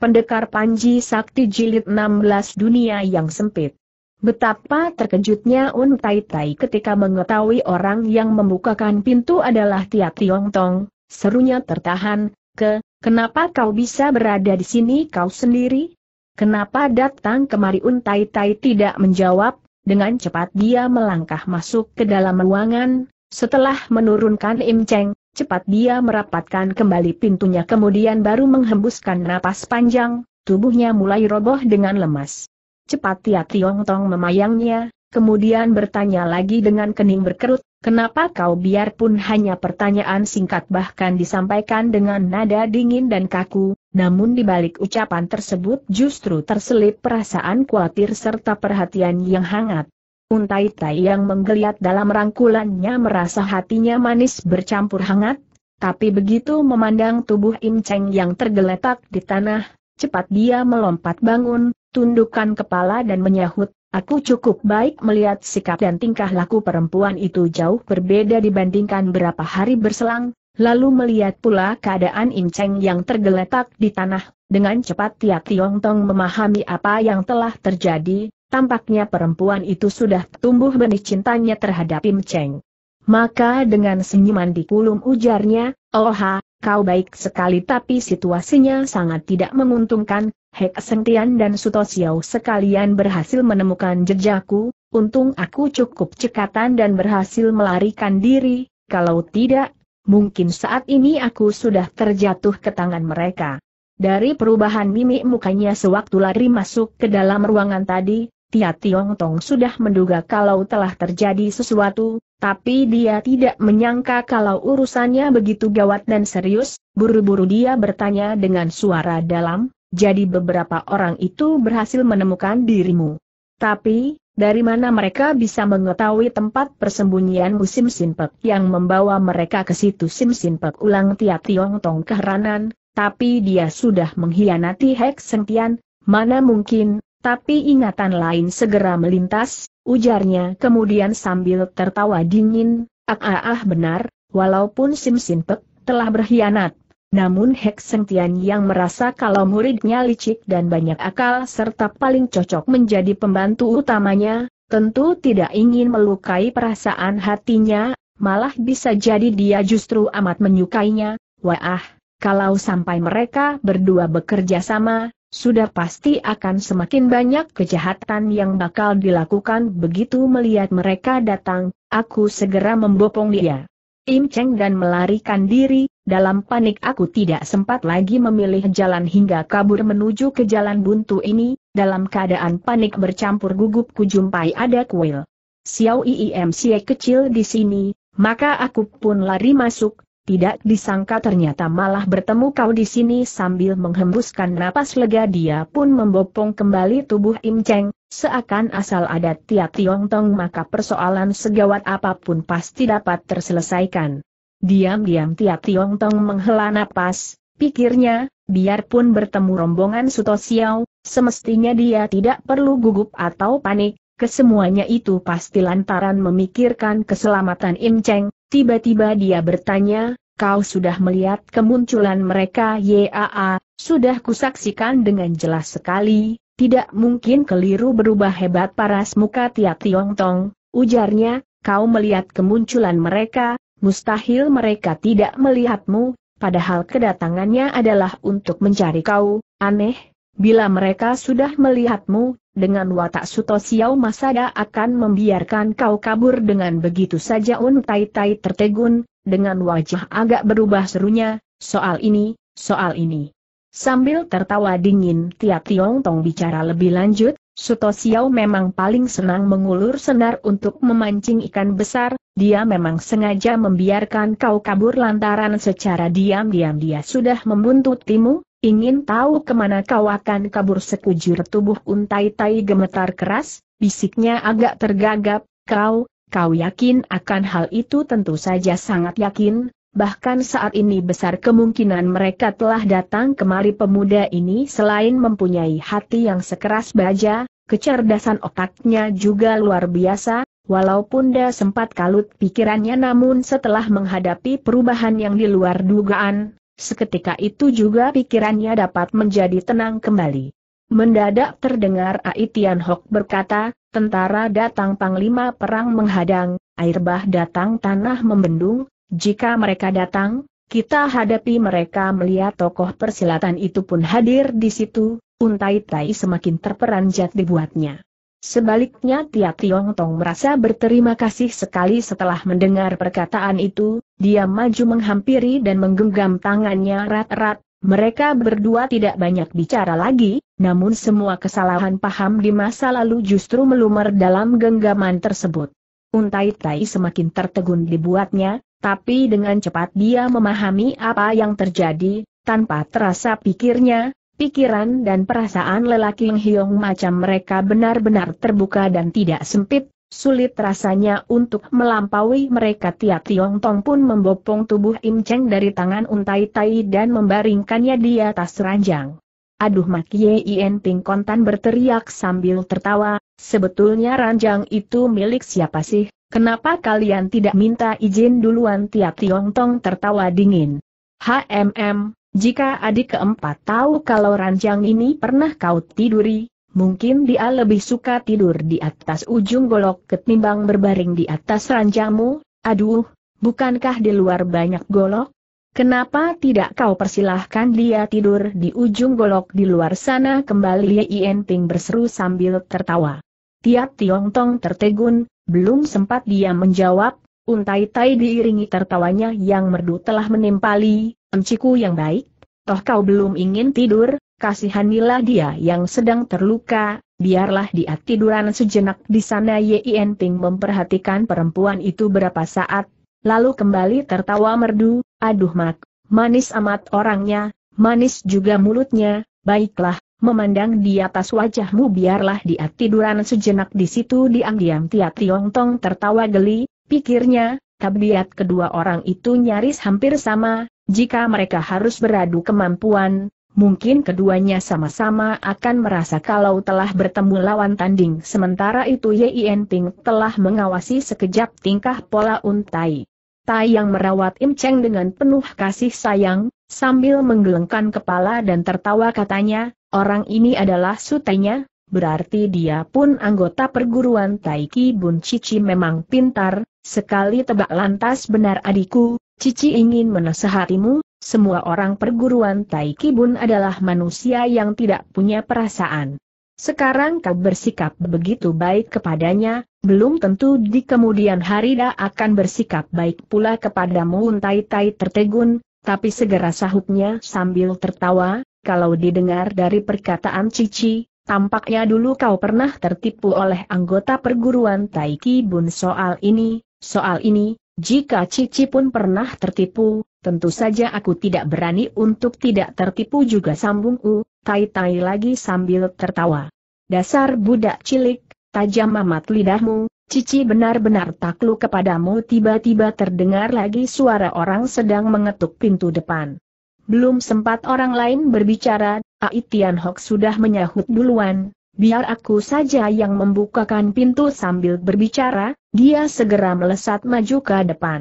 Pendekar Panji Sakti Jilid 16 Dunia yang Sempit Betapa terkejutnya Un Tai Tai ketika mengetahui orang yang membukakan pintu adalah Tia Tiong Tong, serunya tertahan, ke, kenapa kau bisa berada di sini kau sendiri? Kenapa datang kemari Un Tai Tai tidak menjawab, dengan cepat dia melangkah masuk ke dalam ruangan, setelah menurunkan Im Cheng, Cepat dia merapatkan kembali pintunya kemudian baru menghembuskan napas panjang, tubuhnya mulai roboh dengan lemas. Cepat Tia Tiong Tong memayangnya, kemudian bertanya lagi dengan kening berkerut, kenapa kau biarpun hanya pertanyaan singkat bahkan disampaikan dengan nada dingin dan kaku, namun di balik ucapan tersebut justru terselip perasaan khawatir serta perhatian yang hangat. Untai Tai yang menggeliat dalam rangkulannya merasa hatinya manis bercampur hangat, tapi begitu memandang tubuh Im Cheng yang tergeletak di tanah, cepat dia melompat bangun, tundukkan kepala dan menyahut, aku cukup baik melihat sikap dan tingkah laku perempuan itu jauh berbeda dibandingkan berapa hari berselang, lalu melihat pula keadaan Im Cheng yang tergeletak di tanah, dengan cepat Tia Tiong Tong memahami apa yang telah terjadi, Tampaknya perempuan itu sudah tumbuh benih cintanya terhadap Im Cheng. Maka dengan senyuman di kulum ujarnya, Oha, kau baik sekali tapi situasinya sangat tidak menguntungkan, Hek Sengtian dan Suto Xiao sekalian berhasil menemukan jejakku, untung aku cukup cekatan dan berhasil melarikan diri, kalau tidak, mungkin saat ini aku sudah terjatuh ke tangan mereka. Dari perubahan mimik mukanya sewaktu lari masuk ke dalam ruangan tadi, Tia Tiong Tong sudah menduga kalau telah terjadi sesuatu, tapi dia tidak menyangka kalau urusannya begitu gawat dan serius, buru-buru dia bertanya dengan suara dalam, jadi beberapa orang itu berhasil menemukan dirimu. Tapi, dari mana mereka bisa mengetahui tempat persembunyian musim simpek yang membawa mereka ke situ sim simpek ulang Tia Tiong Tong keheranan, tapi dia sudah mengkhianati Hek Sentian, mana mungkin, tapi ingatan lain segera melintas, ujarnya kemudian sambil tertawa dingin, ah ah, ah benar, walaupun Sim Sin Pek telah berkhianat, namun Hek Seng Tian yang merasa kalau muridnya licik dan banyak akal serta paling cocok menjadi pembantu utamanya, tentu tidak ingin melukai perasaan hatinya, malah bisa jadi dia justru amat menyukainya. Wah, kalau sampai mereka berdua bekerja sama, sudah pasti akan semakin banyak kejahatan yang bakal dilakukan begitu melihat mereka datang, aku segera membopong dia. Im Cheng dan melarikan diri, dalam panik aku tidak sempat lagi memilih jalan hingga kabur menuju ke jalan buntu ini, dalam keadaan panik bercampur gugup kujumpai ada kuil. Xiao Iim Xie kecil di sini, maka aku pun lari masuk, tidak disangka ternyata malah bertemu kau di sini sambil menghembuskan napas lega dia pun membopong kembali tubuh Im Cheng, seakan asal ada Tia Tiong Tong maka persoalan segawat apapun pasti dapat terselesaikan. Diam-diam Tia Tiong Tong menghela napas, pikirnya, biarpun bertemu rombongan Suto Siau, semestinya dia tidak perlu gugup atau panik, kesemuanya itu pasti lantaran memikirkan keselamatan Im Cheng, Tiba-tiba dia bertanya, kau sudah melihat kemunculan mereka YAA, sudah kusaksikan dengan jelas sekali, tidak mungkin keliru berubah hebat paras muka Tia Tiong Tong, ujarnya, kau melihat kemunculan mereka, mustahil mereka tidak melihatmu, padahal kedatangannya adalah untuk mencari kau, aneh, bila mereka sudah melihatmu, dengan watak Suto Xiao Masada akan membiarkan kau kabur dengan begitu saja Un Tai Tai tertegun, dengan wajah agak berubah serunya, soal ini, soal ini. Sambil tertawa dingin Tia Tiong Tong bicara lebih lanjut, Suto Xiao memang paling senang mengulur senar untuk memancing ikan besar, dia memang sengaja membiarkan kau kabur lantaran secara diam-diam dia sudah membuntutimu, ingin tahu kemana kau akan kabur sekujur tubuh untai tai gemetar keras, bisiknya agak tergagap, kau, Kau yakin akan hal itu tentu saja sangat yakin, bahkan saat ini besar kemungkinan mereka telah datang kemari pemuda ini selain mempunyai hati yang sekeras baja, kecerdasan otaknya juga luar biasa, walaupun dia sempat kalut pikirannya namun setelah menghadapi perubahan yang di luar dugaan, seketika itu juga pikirannya dapat menjadi tenang kembali. Mendadak terdengar Ai Hok berkata, tentara datang panglima perang menghadang, air bah datang tanah membendung, jika mereka datang, kita hadapi mereka melihat tokoh persilatan itu pun hadir di situ, untai tai semakin terperanjat dibuatnya. Sebaliknya Tia Tiong Tong merasa berterima kasih sekali setelah mendengar perkataan itu, dia maju menghampiri dan menggenggam tangannya rat-rat, mereka berdua tidak banyak bicara lagi, namun semua kesalahan paham di masa lalu justru melumer dalam genggaman tersebut. Untai Tai semakin tertegun dibuatnya, tapi dengan cepat dia memahami apa yang terjadi, tanpa terasa pikirnya, pikiran dan perasaan lelaki yang macam mereka benar-benar terbuka dan tidak sempit, sulit rasanya untuk melampaui mereka Tia Tiong Tong pun membopong tubuh Im Cheng dari tangan untai tai dan membaringkannya di atas ranjang. Aduh Makie Ien Ping Kontan berteriak sambil tertawa, sebetulnya ranjang itu milik siapa sih, kenapa kalian tidak minta izin duluan tiap Tiong Tong tertawa dingin. HMM, jika adik keempat tahu kalau ranjang ini pernah kau tiduri, mungkin dia lebih suka tidur di atas ujung golok ketimbang berbaring di atas ranjangmu, aduh, bukankah di luar banyak golok? Kenapa tidak kau persilahkan dia tidur di ujung golok di luar sana kembali Yen Ting berseru sambil tertawa. Tiap Tiong Tong tertegun, belum sempat dia menjawab, untai tai diiringi tertawanya yang merdu telah menimpali, enciku yang baik, toh kau belum ingin tidur, kasihanilah dia yang sedang terluka, biarlah dia tiduran sejenak di sana Yen Ting memperhatikan perempuan itu berapa saat, lalu kembali tertawa merdu, aduh mak, manis amat orangnya, manis juga mulutnya, baiklah, memandang di atas wajahmu biarlah dia tiduran sejenak di situ diam-diam Tiong Tong tertawa geli, pikirnya, tabiat kedua orang itu nyaris hampir sama, jika mereka harus beradu kemampuan, mungkin keduanya sama-sama akan merasa kalau telah bertemu lawan tanding. Sementara itu Yien Ping telah mengawasi sekejap tingkah pola untai. Tai yang merawat Im Cheng dengan penuh kasih sayang, sambil menggelengkan kepala dan tertawa katanya, orang ini adalah sutenya, berarti dia pun anggota perguruan Tai. Ki Bun Cici memang pintar, sekali tebak lantas benar adikku, Cici ingin menasehatimu, semua orang perguruan Kibun adalah manusia yang tidak punya perasaan. Sekarang kau bersikap begitu baik kepadanya, belum tentu di kemudian hari dia akan bersikap baik pula kepadamu untai tai tertegun, tapi segera sahutnya sambil tertawa, kalau didengar dari perkataan Cici, tampaknya dulu kau pernah tertipu oleh anggota perguruan Taiki Bun soal ini, soal ini, jika Cici pun pernah tertipu, tentu saja aku tidak berani untuk tidak tertipu juga sambung U, tai-tai lagi sambil tertawa. Dasar budak cilik, tajam amat lidahmu, Cici benar-benar takluk kepadamu tiba-tiba terdengar lagi suara orang sedang mengetuk pintu depan. Belum sempat orang lain berbicara, Aitian Hok sudah menyahut duluan, biar aku saja yang membukakan pintu sambil berbicara, dia segera melesat maju ke depan.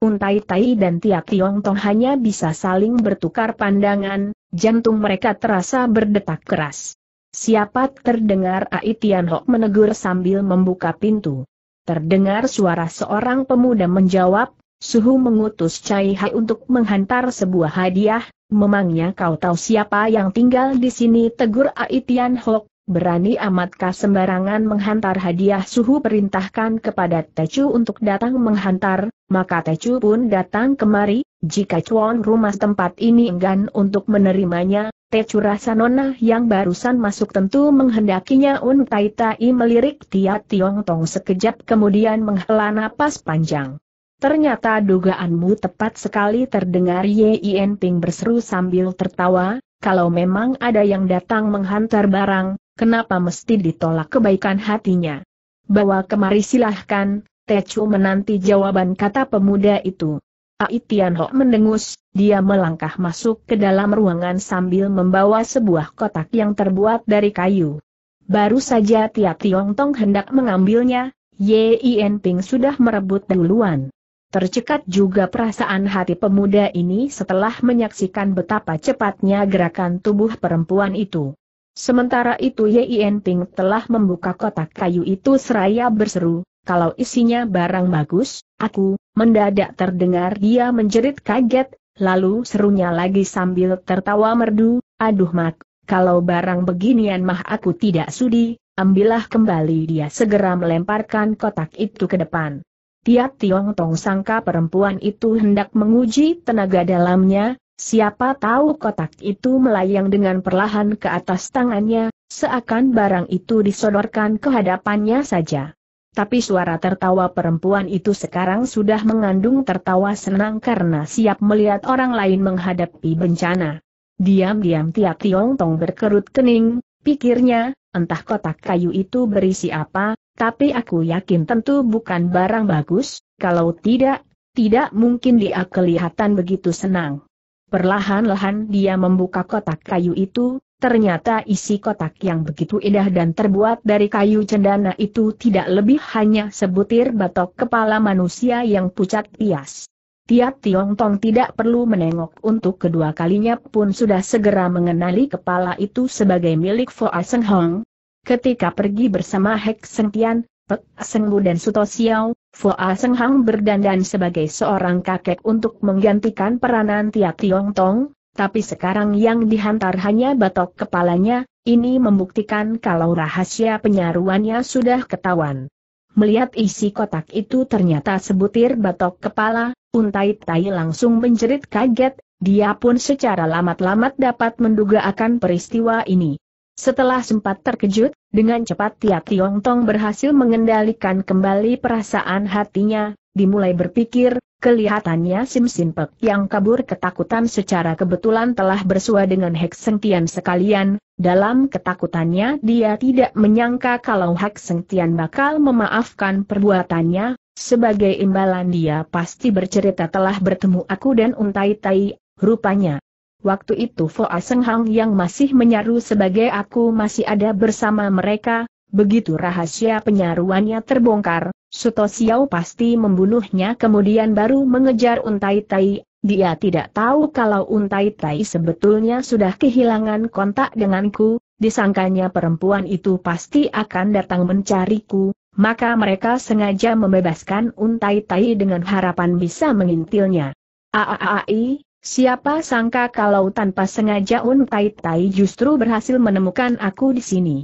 Untai Tai dan Tia Tiong Tong hanya bisa saling bertukar pandangan, jantung mereka terasa berdetak keras. Siapa terdengar Ai Tian Hok menegur sambil membuka pintu. Terdengar suara seorang pemuda menjawab, Suhu mengutus Cai Hai untuk menghantar sebuah hadiah, memangnya kau tahu siapa yang tinggal di sini tegur Ai Tian Hok, berani amatkah sembarangan menghantar hadiah suhu perintahkan kepada Tecu untuk datang menghantar, maka Tecu pun datang kemari, jika cuan rumah tempat ini enggan untuk menerimanya, Tecu rasa nona yang barusan masuk tentu menghendakinya Un Tai Tai melirik Tia Tiong Tong sekejap kemudian menghela napas panjang. Ternyata dugaanmu tepat sekali terdengar Ye Yin Ping berseru sambil tertawa, kalau memang ada yang datang menghantar barang, kenapa mesti ditolak kebaikan hatinya? Bawa kemari silahkan, Tecu menanti jawaban kata pemuda itu. Ai Tian mendengus, dia melangkah masuk ke dalam ruangan sambil membawa sebuah kotak yang terbuat dari kayu. Baru saja Tia Tiong Tong hendak mengambilnya, Yin Ping sudah merebut duluan. Tercekat juga perasaan hati pemuda ini setelah menyaksikan betapa cepatnya gerakan tubuh perempuan itu. Sementara itu Yin Ping telah membuka kotak kayu itu seraya berseru, kalau isinya barang bagus, aku, mendadak terdengar dia menjerit kaget, lalu serunya lagi sambil tertawa merdu, aduh mak, kalau barang beginian mah aku tidak sudi, ambillah kembali dia segera melemparkan kotak itu ke depan. Tiap Tiong Tong sangka perempuan itu hendak menguji tenaga dalamnya, Siapa tahu kotak itu melayang dengan perlahan ke atas tangannya, seakan barang itu disodorkan ke hadapannya saja. Tapi suara tertawa perempuan itu sekarang sudah mengandung tertawa senang karena siap melihat orang lain menghadapi bencana. Diam-diam Tia Tiong Tong berkerut kening, pikirnya, entah kotak kayu itu berisi apa, tapi aku yakin tentu bukan barang bagus, kalau tidak, tidak mungkin dia kelihatan begitu senang. Perlahan-lahan dia membuka kotak kayu itu, ternyata isi kotak yang begitu indah dan terbuat dari kayu cendana itu tidak lebih hanya sebutir batok kepala manusia yang pucat pias. Tiap Tiong Tong tidak perlu menengok untuk kedua kalinya pun sudah segera mengenali kepala itu sebagai milik Fo Aseng Hong. Ketika pergi bersama Hek Seng Tian, Pek Aseng Bu dan Suto Xiao, Foa Seng Hang berdandan sebagai seorang kakek untuk menggantikan peranan Tia Tiong Tong, tapi sekarang yang dihantar hanya batok kepalanya, ini membuktikan kalau rahasia penyaruannya sudah ketahuan. Melihat isi kotak itu ternyata sebutir batok kepala, Untai Tai langsung menjerit kaget, dia pun secara lamat-lamat dapat menduga akan peristiwa ini. Setelah sempat terkejut, dengan cepat Tia Tiong Tong berhasil mengendalikan kembali perasaan hatinya, dimulai berpikir, kelihatannya Sim Sim Pek yang kabur ketakutan secara kebetulan telah bersua dengan Hek Seng Tian sekalian, dalam ketakutannya dia tidak menyangka kalau Hek Seng Tian bakal memaafkan perbuatannya, sebagai imbalan dia pasti bercerita telah bertemu aku dan Untai Tai, rupanya, Waktu itu Foa Seng Hang yang masih menyaru sebagai aku masih ada bersama mereka, begitu rahasia penyaruannya terbongkar, Suto Xiao pasti membunuhnya kemudian baru mengejar Untai Tai, dia tidak tahu kalau Untai Tai sebetulnya sudah kehilangan kontak denganku, disangkanya perempuan itu pasti akan datang mencariku, maka mereka sengaja membebaskan Untai Tai dengan harapan bisa mengintilnya. Aaai, Siapa sangka kalau tanpa sengaja Un Tai Tai justru berhasil menemukan aku di sini.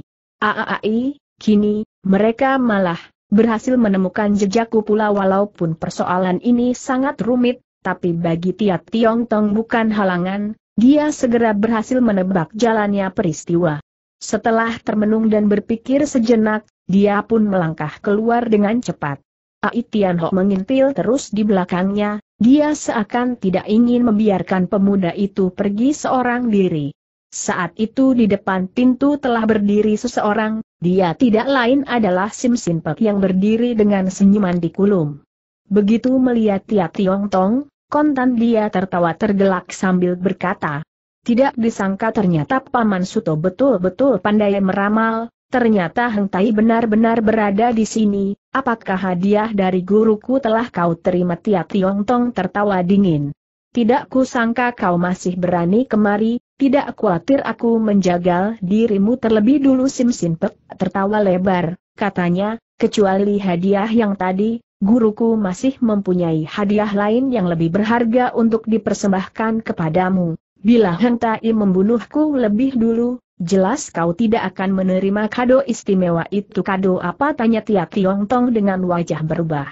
Aaai, kini, mereka malah berhasil menemukan jejakku pula walaupun persoalan ini sangat rumit, tapi bagi Tiat Tiong Tong bukan halangan, dia segera berhasil menebak jalannya peristiwa. Setelah termenung dan berpikir sejenak, dia pun melangkah keluar dengan cepat. Ai Tianho mengintil terus di belakangnya, dia seakan tidak ingin membiarkan pemuda itu pergi seorang diri. Saat itu di depan pintu telah berdiri seseorang, dia tidak lain adalah Sim Sin Pek yang berdiri dengan senyuman di kulum. Begitu melihat Tia Tiong Tong, kontan dia tertawa tergelak sambil berkata, tidak disangka ternyata Paman Suto betul-betul pandai meramal, Ternyata Heng Tai benar-benar berada di sini, apakah hadiah dari guruku telah kau terima Tia Tiong Tong tertawa dingin. Tidak kusangka kau masih berani kemari, tidak khawatir aku menjagal dirimu terlebih dulu Sim Sin Pek tertawa lebar, katanya, kecuali hadiah yang tadi, guruku masih mempunyai hadiah lain yang lebih berharga untuk dipersembahkan kepadamu. Bila Heng Tai membunuhku lebih dulu, Jelas kau tidak akan menerima kado istimewa itu kado apa tanya Tia Tiong Tong dengan wajah berubah.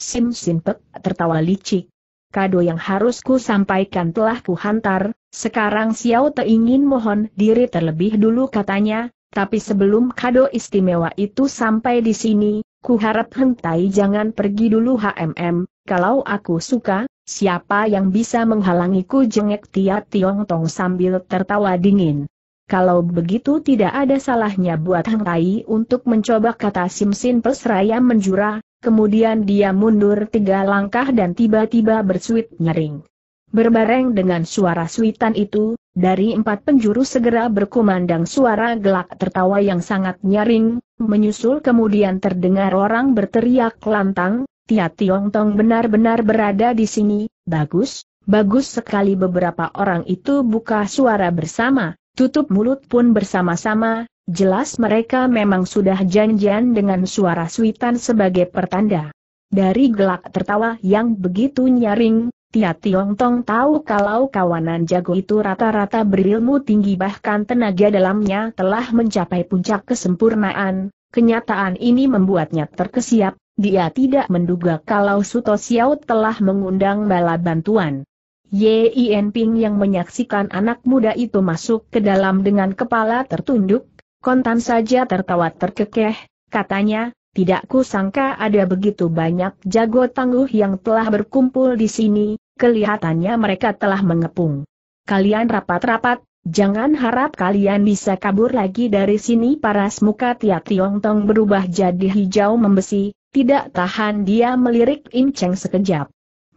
Sim Sin Pek tertawa licik. Kado yang harus ku sampaikan telah hantar. sekarang Xiao Te ingin mohon diri terlebih dulu katanya, tapi sebelum kado istimewa itu sampai di sini, ku harap hentai jangan pergi dulu HMM, kalau aku suka, Siapa yang bisa menghalangiku jengek Tia Tiong Tong sambil tertawa dingin. Kalau begitu tidak ada salahnya buat Hang Tai untuk mencoba kata Simsin perseraya menjura, kemudian dia mundur tiga langkah dan tiba-tiba bersuit nyering. Berbareng dengan suara suitan itu, dari empat penjuru segera berkumandang suara gelak tertawa yang sangat nyaring, menyusul kemudian terdengar orang berteriak lantang, Tia Tiong Tong benar-benar berada di sini, bagus, bagus sekali beberapa orang itu buka suara bersama, Tutup mulut pun bersama-sama, jelas mereka memang sudah janjian dengan suara suitan sebagai pertanda. Dari gelak tertawa yang begitu nyaring, Tia Tiong Tong tahu kalau kawanan jago itu rata-rata berilmu tinggi bahkan tenaga dalamnya telah mencapai puncak kesempurnaan, kenyataan ini membuatnya terkesiap, dia tidak menduga kalau Suto Xiao telah mengundang bala bantuan. Yin Ping yang menyaksikan anak muda itu masuk ke dalam dengan kepala tertunduk, kontan saja tertawa terkekeh, katanya, tidak kusangka ada begitu banyak jago tangguh yang telah berkumpul di sini, kelihatannya mereka telah mengepung. Kalian rapat-rapat, jangan harap kalian bisa kabur lagi dari sini paras muka Tia Tiong Tong berubah jadi hijau membesi, tidak tahan dia melirik Im Cheng sekejap.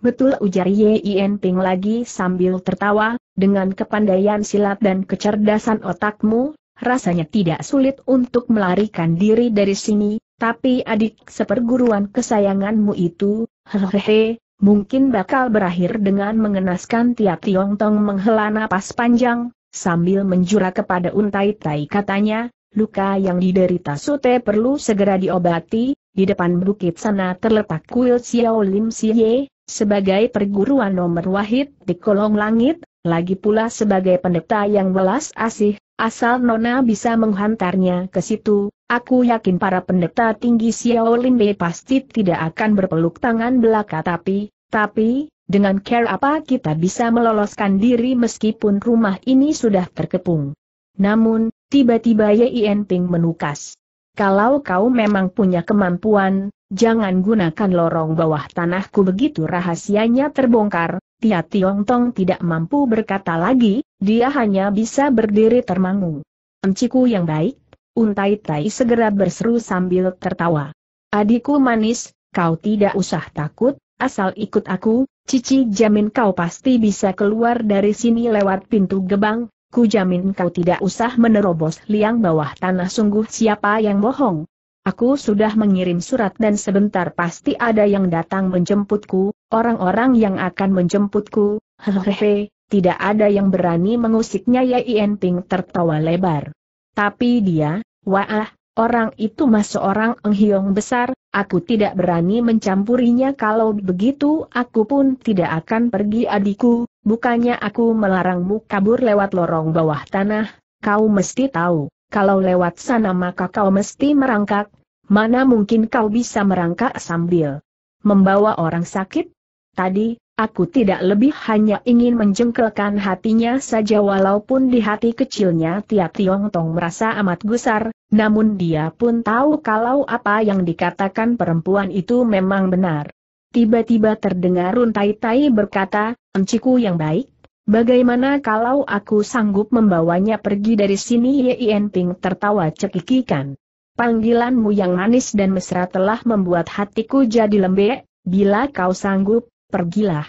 Betul ujar Ye Yen Ping lagi sambil tertawa, dengan kepandaian silat dan kecerdasan otakmu, rasanya tidak sulit untuk melarikan diri dari sini, tapi adik seperguruan kesayanganmu itu, hehehe, mungkin bakal berakhir dengan mengenaskan tiap Tiong Tong menghela napas panjang, sambil menjura kepada Untai Tai katanya, luka yang diderita Sute perlu segera diobati, di depan bukit sana terletak kuil Xiao Lim Si Ye, sebagai perguruan nomor wahid di kolong langit, lagi pula sebagai pendeta yang welas asih, asal Nona bisa menghantarnya ke situ, aku yakin para pendeta tinggi Xiao Bei pasti tidak akan berpeluk tangan belaka tapi, tapi, dengan care apa kita bisa meloloskan diri meskipun rumah ini sudah terkepung. Namun, tiba-tiba Yin Ping menukas kalau kau memang punya kemampuan, jangan gunakan lorong bawah tanahku begitu rahasianya terbongkar, Tia Tiong Tong tidak mampu berkata lagi, dia hanya bisa berdiri termangu. Enciku yang baik, Untai Tai segera berseru sambil tertawa. Adikku manis, kau tidak usah takut, asal ikut aku, Cici jamin kau pasti bisa keluar dari sini lewat pintu gebang, Ku jamin kau tidak usah menerobos liang bawah tanah sungguh siapa yang bohong. Aku sudah mengirim surat dan sebentar pasti ada yang datang menjemputku, orang-orang yang akan menjemputku, hehehe, tidak ada yang berani mengusiknya Ian Ping tertawa lebar. Tapi dia, wah, Orang itu masuk seorang enghiong besar, aku tidak berani mencampurinya kalau begitu aku pun tidak akan pergi adikku, bukannya aku melarangmu kabur lewat lorong bawah tanah, kau mesti tahu, kalau lewat sana maka kau mesti merangkak, mana mungkin kau bisa merangkak sambil membawa orang sakit? Tadi, Aku tidak lebih hanya ingin menjengkelkan hatinya saja walaupun di hati kecilnya Tia Tiong Tong merasa amat gusar, namun dia pun tahu kalau apa yang dikatakan perempuan itu memang benar. Tiba-tiba terdengar Runtai Tai berkata, Enciku yang baik, bagaimana kalau aku sanggup membawanya pergi dari sini Yien Ping tertawa cekikikan. Panggilanmu yang manis dan mesra telah membuat hatiku jadi lembek, bila kau sanggup, pergilah.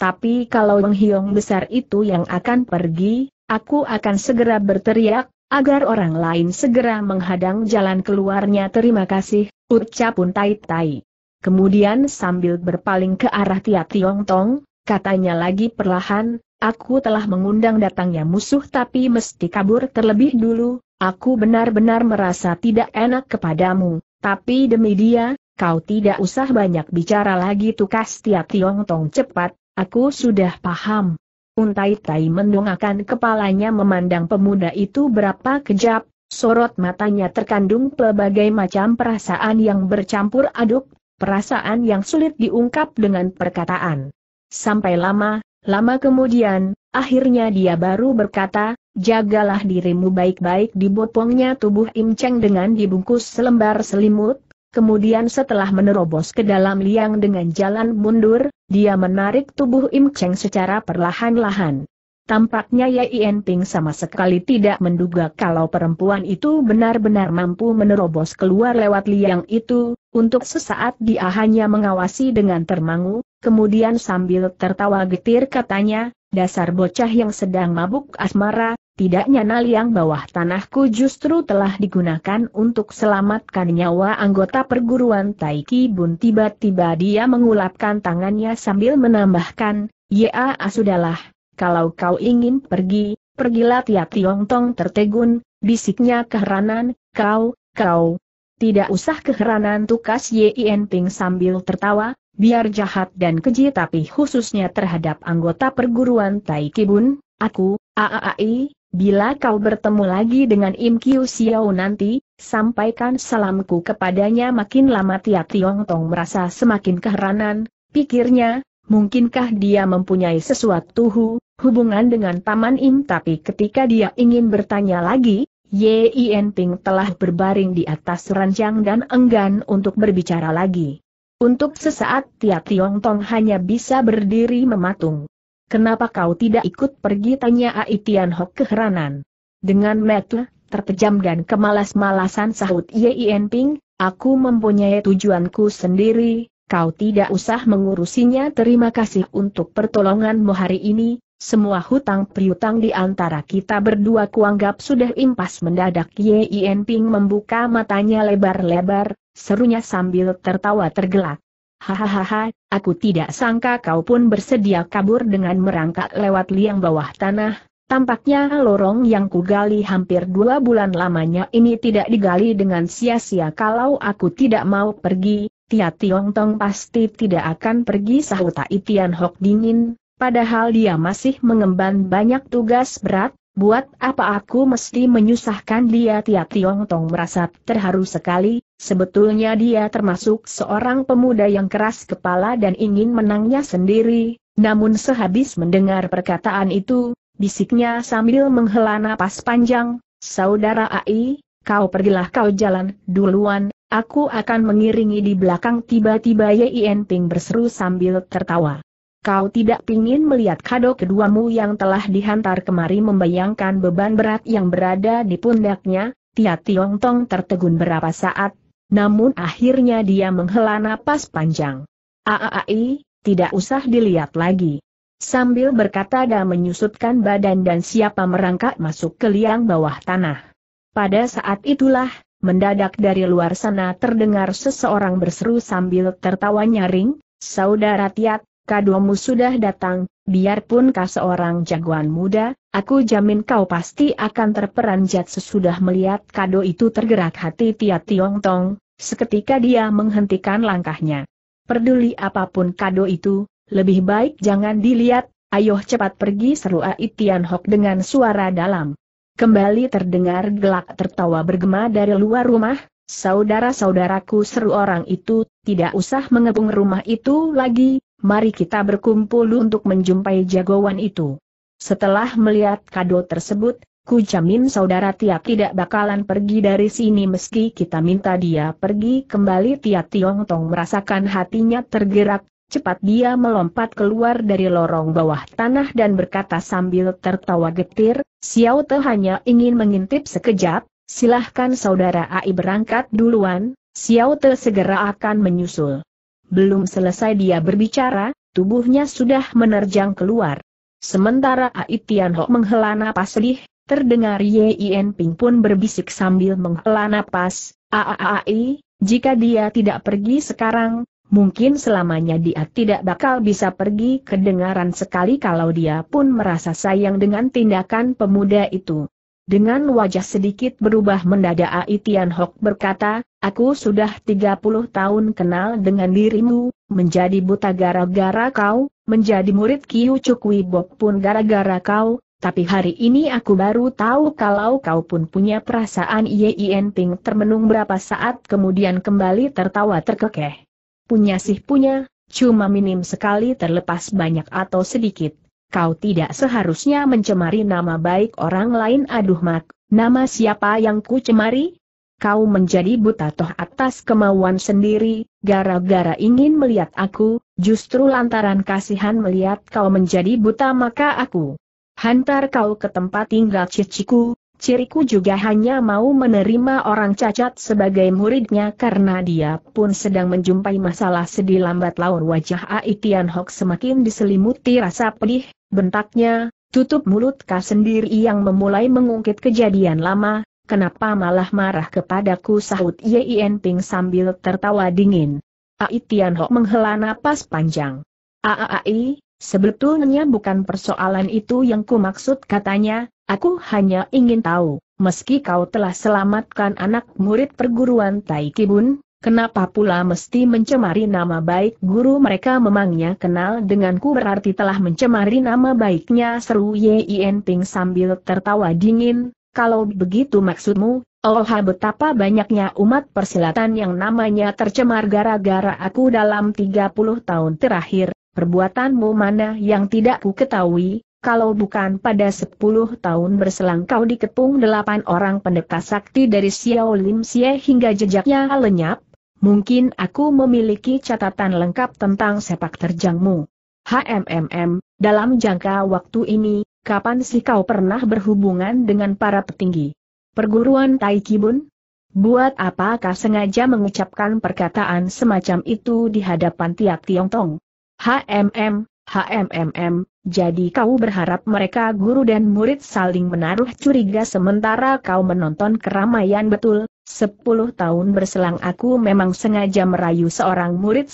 Tapi kalau Weng Hiong besar itu yang akan pergi, aku akan segera berteriak, agar orang lain segera menghadang jalan keluarnya terima kasih, ucap pun tai tai. Kemudian sambil berpaling ke arah Tia Tiong Tong, katanya lagi perlahan, aku telah mengundang datangnya musuh tapi mesti kabur terlebih dulu, aku benar-benar merasa tidak enak kepadamu, tapi demi dia, kau tidak usah banyak bicara lagi tukas tiap Tiong Tong cepat, aku sudah paham. Untai Tai mendongakkan kepalanya memandang pemuda itu berapa kejap, sorot matanya terkandung pelbagai macam perasaan yang bercampur aduk, perasaan yang sulit diungkap dengan perkataan. Sampai lama, lama kemudian, akhirnya dia baru berkata, jagalah dirimu baik-baik dibopongnya tubuh Im Cheng dengan dibungkus selembar selimut, Kemudian setelah menerobos ke dalam liang dengan jalan mundur, dia menarik tubuh Im Cheng secara perlahan-lahan. Tampaknya Ye Ping sama sekali tidak menduga kalau perempuan itu benar-benar mampu menerobos keluar lewat liang itu, untuk sesaat dia hanya mengawasi dengan termangu, kemudian sambil tertawa getir katanya, dasar bocah yang sedang mabuk asmara, tidaknya nali yang bawah tanahku justru telah digunakan untuk selamatkan nyawa anggota perguruan Taiki Bun. Tiba-tiba dia mengulapkan tangannya sambil menambahkan, Ya, ah, sudahlah, kalau kau ingin pergi, pergilah Tia Tiong Tong tertegun, bisiknya keheranan, kau, kau. Tidak usah keheranan tukas Yin Ping sambil tertawa, biar jahat dan keji tapi khususnya terhadap anggota perguruan Taiki Bun. aku, AAI, ah, ah, Bila kau bertemu lagi dengan Im Kiu Xiao nanti, sampaikan salamku kepadanya makin lama Tia Tiong Tong merasa semakin keheranan, pikirnya, mungkinkah dia mempunyai sesuatu hu, hubungan dengan Taman Im tapi ketika dia ingin bertanya lagi, Yin Ping telah berbaring di atas ranjang dan enggan untuk berbicara lagi. Untuk sesaat Tia Tiong Tong hanya bisa berdiri mematung. Kenapa kau tidak ikut pergi tanya Ai Hok keheranan. Dengan metu, terpejam dan kemalas-malasan sahut Yen Ping, aku mempunyai tujuanku sendiri, kau tidak usah mengurusinya terima kasih untuk pertolonganmu hari ini, semua hutang piutang di antara kita berdua kuanggap sudah impas mendadak Yen Ping membuka matanya lebar-lebar, serunya sambil tertawa tergelak. Hahaha, aku tidak sangka kau pun bersedia kabur dengan merangkak lewat liang bawah tanah, Tampaknya lorong yang kugali hampir dua bulan lamanya ini tidak digali dengan sia-sia kalau aku tidak mau pergi, Tia Tiong Tong pasti tidak akan pergi sahut Itian Hok dingin, padahal dia masih mengemban banyak tugas berat, Buat apa aku mesti menyusahkan dia tiap Tiong Tong merasa terharu sekali, sebetulnya dia termasuk seorang pemuda yang keras kepala dan ingin menangnya sendiri, namun sehabis mendengar perkataan itu, bisiknya sambil menghela napas panjang, Saudara Ai, kau pergilah kau jalan duluan, aku akan mengiringi di belakang tiba-tiba Yin Ping berseru sambil tertawa. Kau tidak pingin melihat kado keduamu yang telah dihantar kemari membayangkan beban berat yang berada di pundaknya, Tia Tiong Tong tertegun berapa saat, namun akhirnya dia menghela napas panjang. Aaai, tidak usah dilihat lagi. Sambil berkata dan menyusutkan badan dan siapa merangkak masuk ke liang bawah tanah. Pada saat itulah, mendadak dari luar sana terdengar seseorang berseru sambil tertawa nyaring, Saudara Tiat, kadomu sudah datang, biarpun kau seorang jagoan muda, aku jamin kau pasti akan terperanjat sesudah melihat kado itu tergerak hati Tia Tiong Tong, seketika dia menghentikan langkahnya. Perduli apapun kado itu, lebih baik jangan dilihat, ayo cepat pergi seru Ai Tian Hok dengan suara dalam. Kembali terdengar gelak tertawa bergema dari luar rumah, Saudara-saudaraku seru orang itu, tidak usah mengepung rumah itu lagi, mari kita berkumpul untuk menjumpai jagoan itu. Setelah melihat kado tersebut, ku jamin saudara Tia tidak bakalan pergi dari sini meski kita minta dia pergi kembali Tia Tiong Tong merasakan hatinya tergerak, cepat dia melompat keluar dari lorong bawah tanah dan berkata sambil tertawa getir, Xiao Te hanya ingin mengintip sekejap, silahkan saudara Ai berangkat duluan, Xiao Te segera akan menyusul. Belum selesai dia berbicara, tubuhnya sudah menerjang keluar. Sementara Ai Ho menghela napas sedih, terdengar Yin Ping pun berbisik sambil menghela napas, Aaai, jika dia tidak pergi sekarang, mungkin selamanya dia tidak bakal bisa pergi kedengaran sekali kalau dia pun merasa sayang dengan tindakan pemuda itu. Dengan wajah sedikit berubah mendadak Ai Tian Hok berkata, aku sudah 30 tahun kenal dengan dirimu, menjadi buta gara-gara kau, menjadi murid Kiu Cuk Wibok pun gara-gara kau, tapi hari ini aku baru tahu kalau kau pun punya perasaan Ye Ping termenung berapa saat kemudian kembali tertawa terkekeh. Punya sih punya, cuma minim sekali terlepas banyak atau sedikit kau tidak seharusnya mencemari nama baik orang lain aduh mak, nama siapa yang ku cemari? Kau menjadi buta toh atas kemauan sendiri, gara-gara ingin melihat aku, justru lantaran kasihan melihat kau menjadi buta maka aku hantar kau ke tempat tinggal ciciku, Ciriku juga hanya mau menerima orang cacat sebagai muridnya karena dia pun sedang menjumpai masalah sedih lambat laun wajah Aitian Hok semakin diselimuti rasa pedih, bentaknya, tutup mulut kau sendiri yang memulai mengungkit kejadian lama, kenapa malah marah kepadaku sahut Yei Enping sambil tertawa dingin. Aitian Hok menghela napas panjang. Aai, Sebetulnya bukan persoalan itu yang ku maksud katanya, aku hanya ingin tahu, meski kau telah selamatkan anak murid perguruan Taikibun, kenapa pula mesti mencemari nama baik guru mereka memangnya kenal denganku berarti telah mencemari nama baiknya seru Yien Ping sambil tertawa dingin, kalau begitu maksudmu, oh betapa banyaknya umat persilatan yang namanya tercemar gara-gara aku dalam 30 tahun terakhir, perbuatanmu mana yang tidak ku ketahui, kalau bukan pada sepuluh tahun berselang kau dikepung delapan orang pendeta sakti dari Xiao Lim Xie hingga jejaknya lenyap, mungkin aku memiliki catatan lengkap tentang sepak terjangmu. HMMM, dalam jangka waktu ini, kapan sih kau pernah berhubungan dengan para petinggi? Perguruan Tai Kibun? Buat apakah sengaja mengucapkan perkataan semacam itu di hadapan Tiak tiap Tong? HMM, HMMM, jadi kau berharap mereka guru dan murid saling menaruh curiga sementara kau menonton keramaian betul, sepuluh tahun berselang aku memang sengaja merayu seorang murid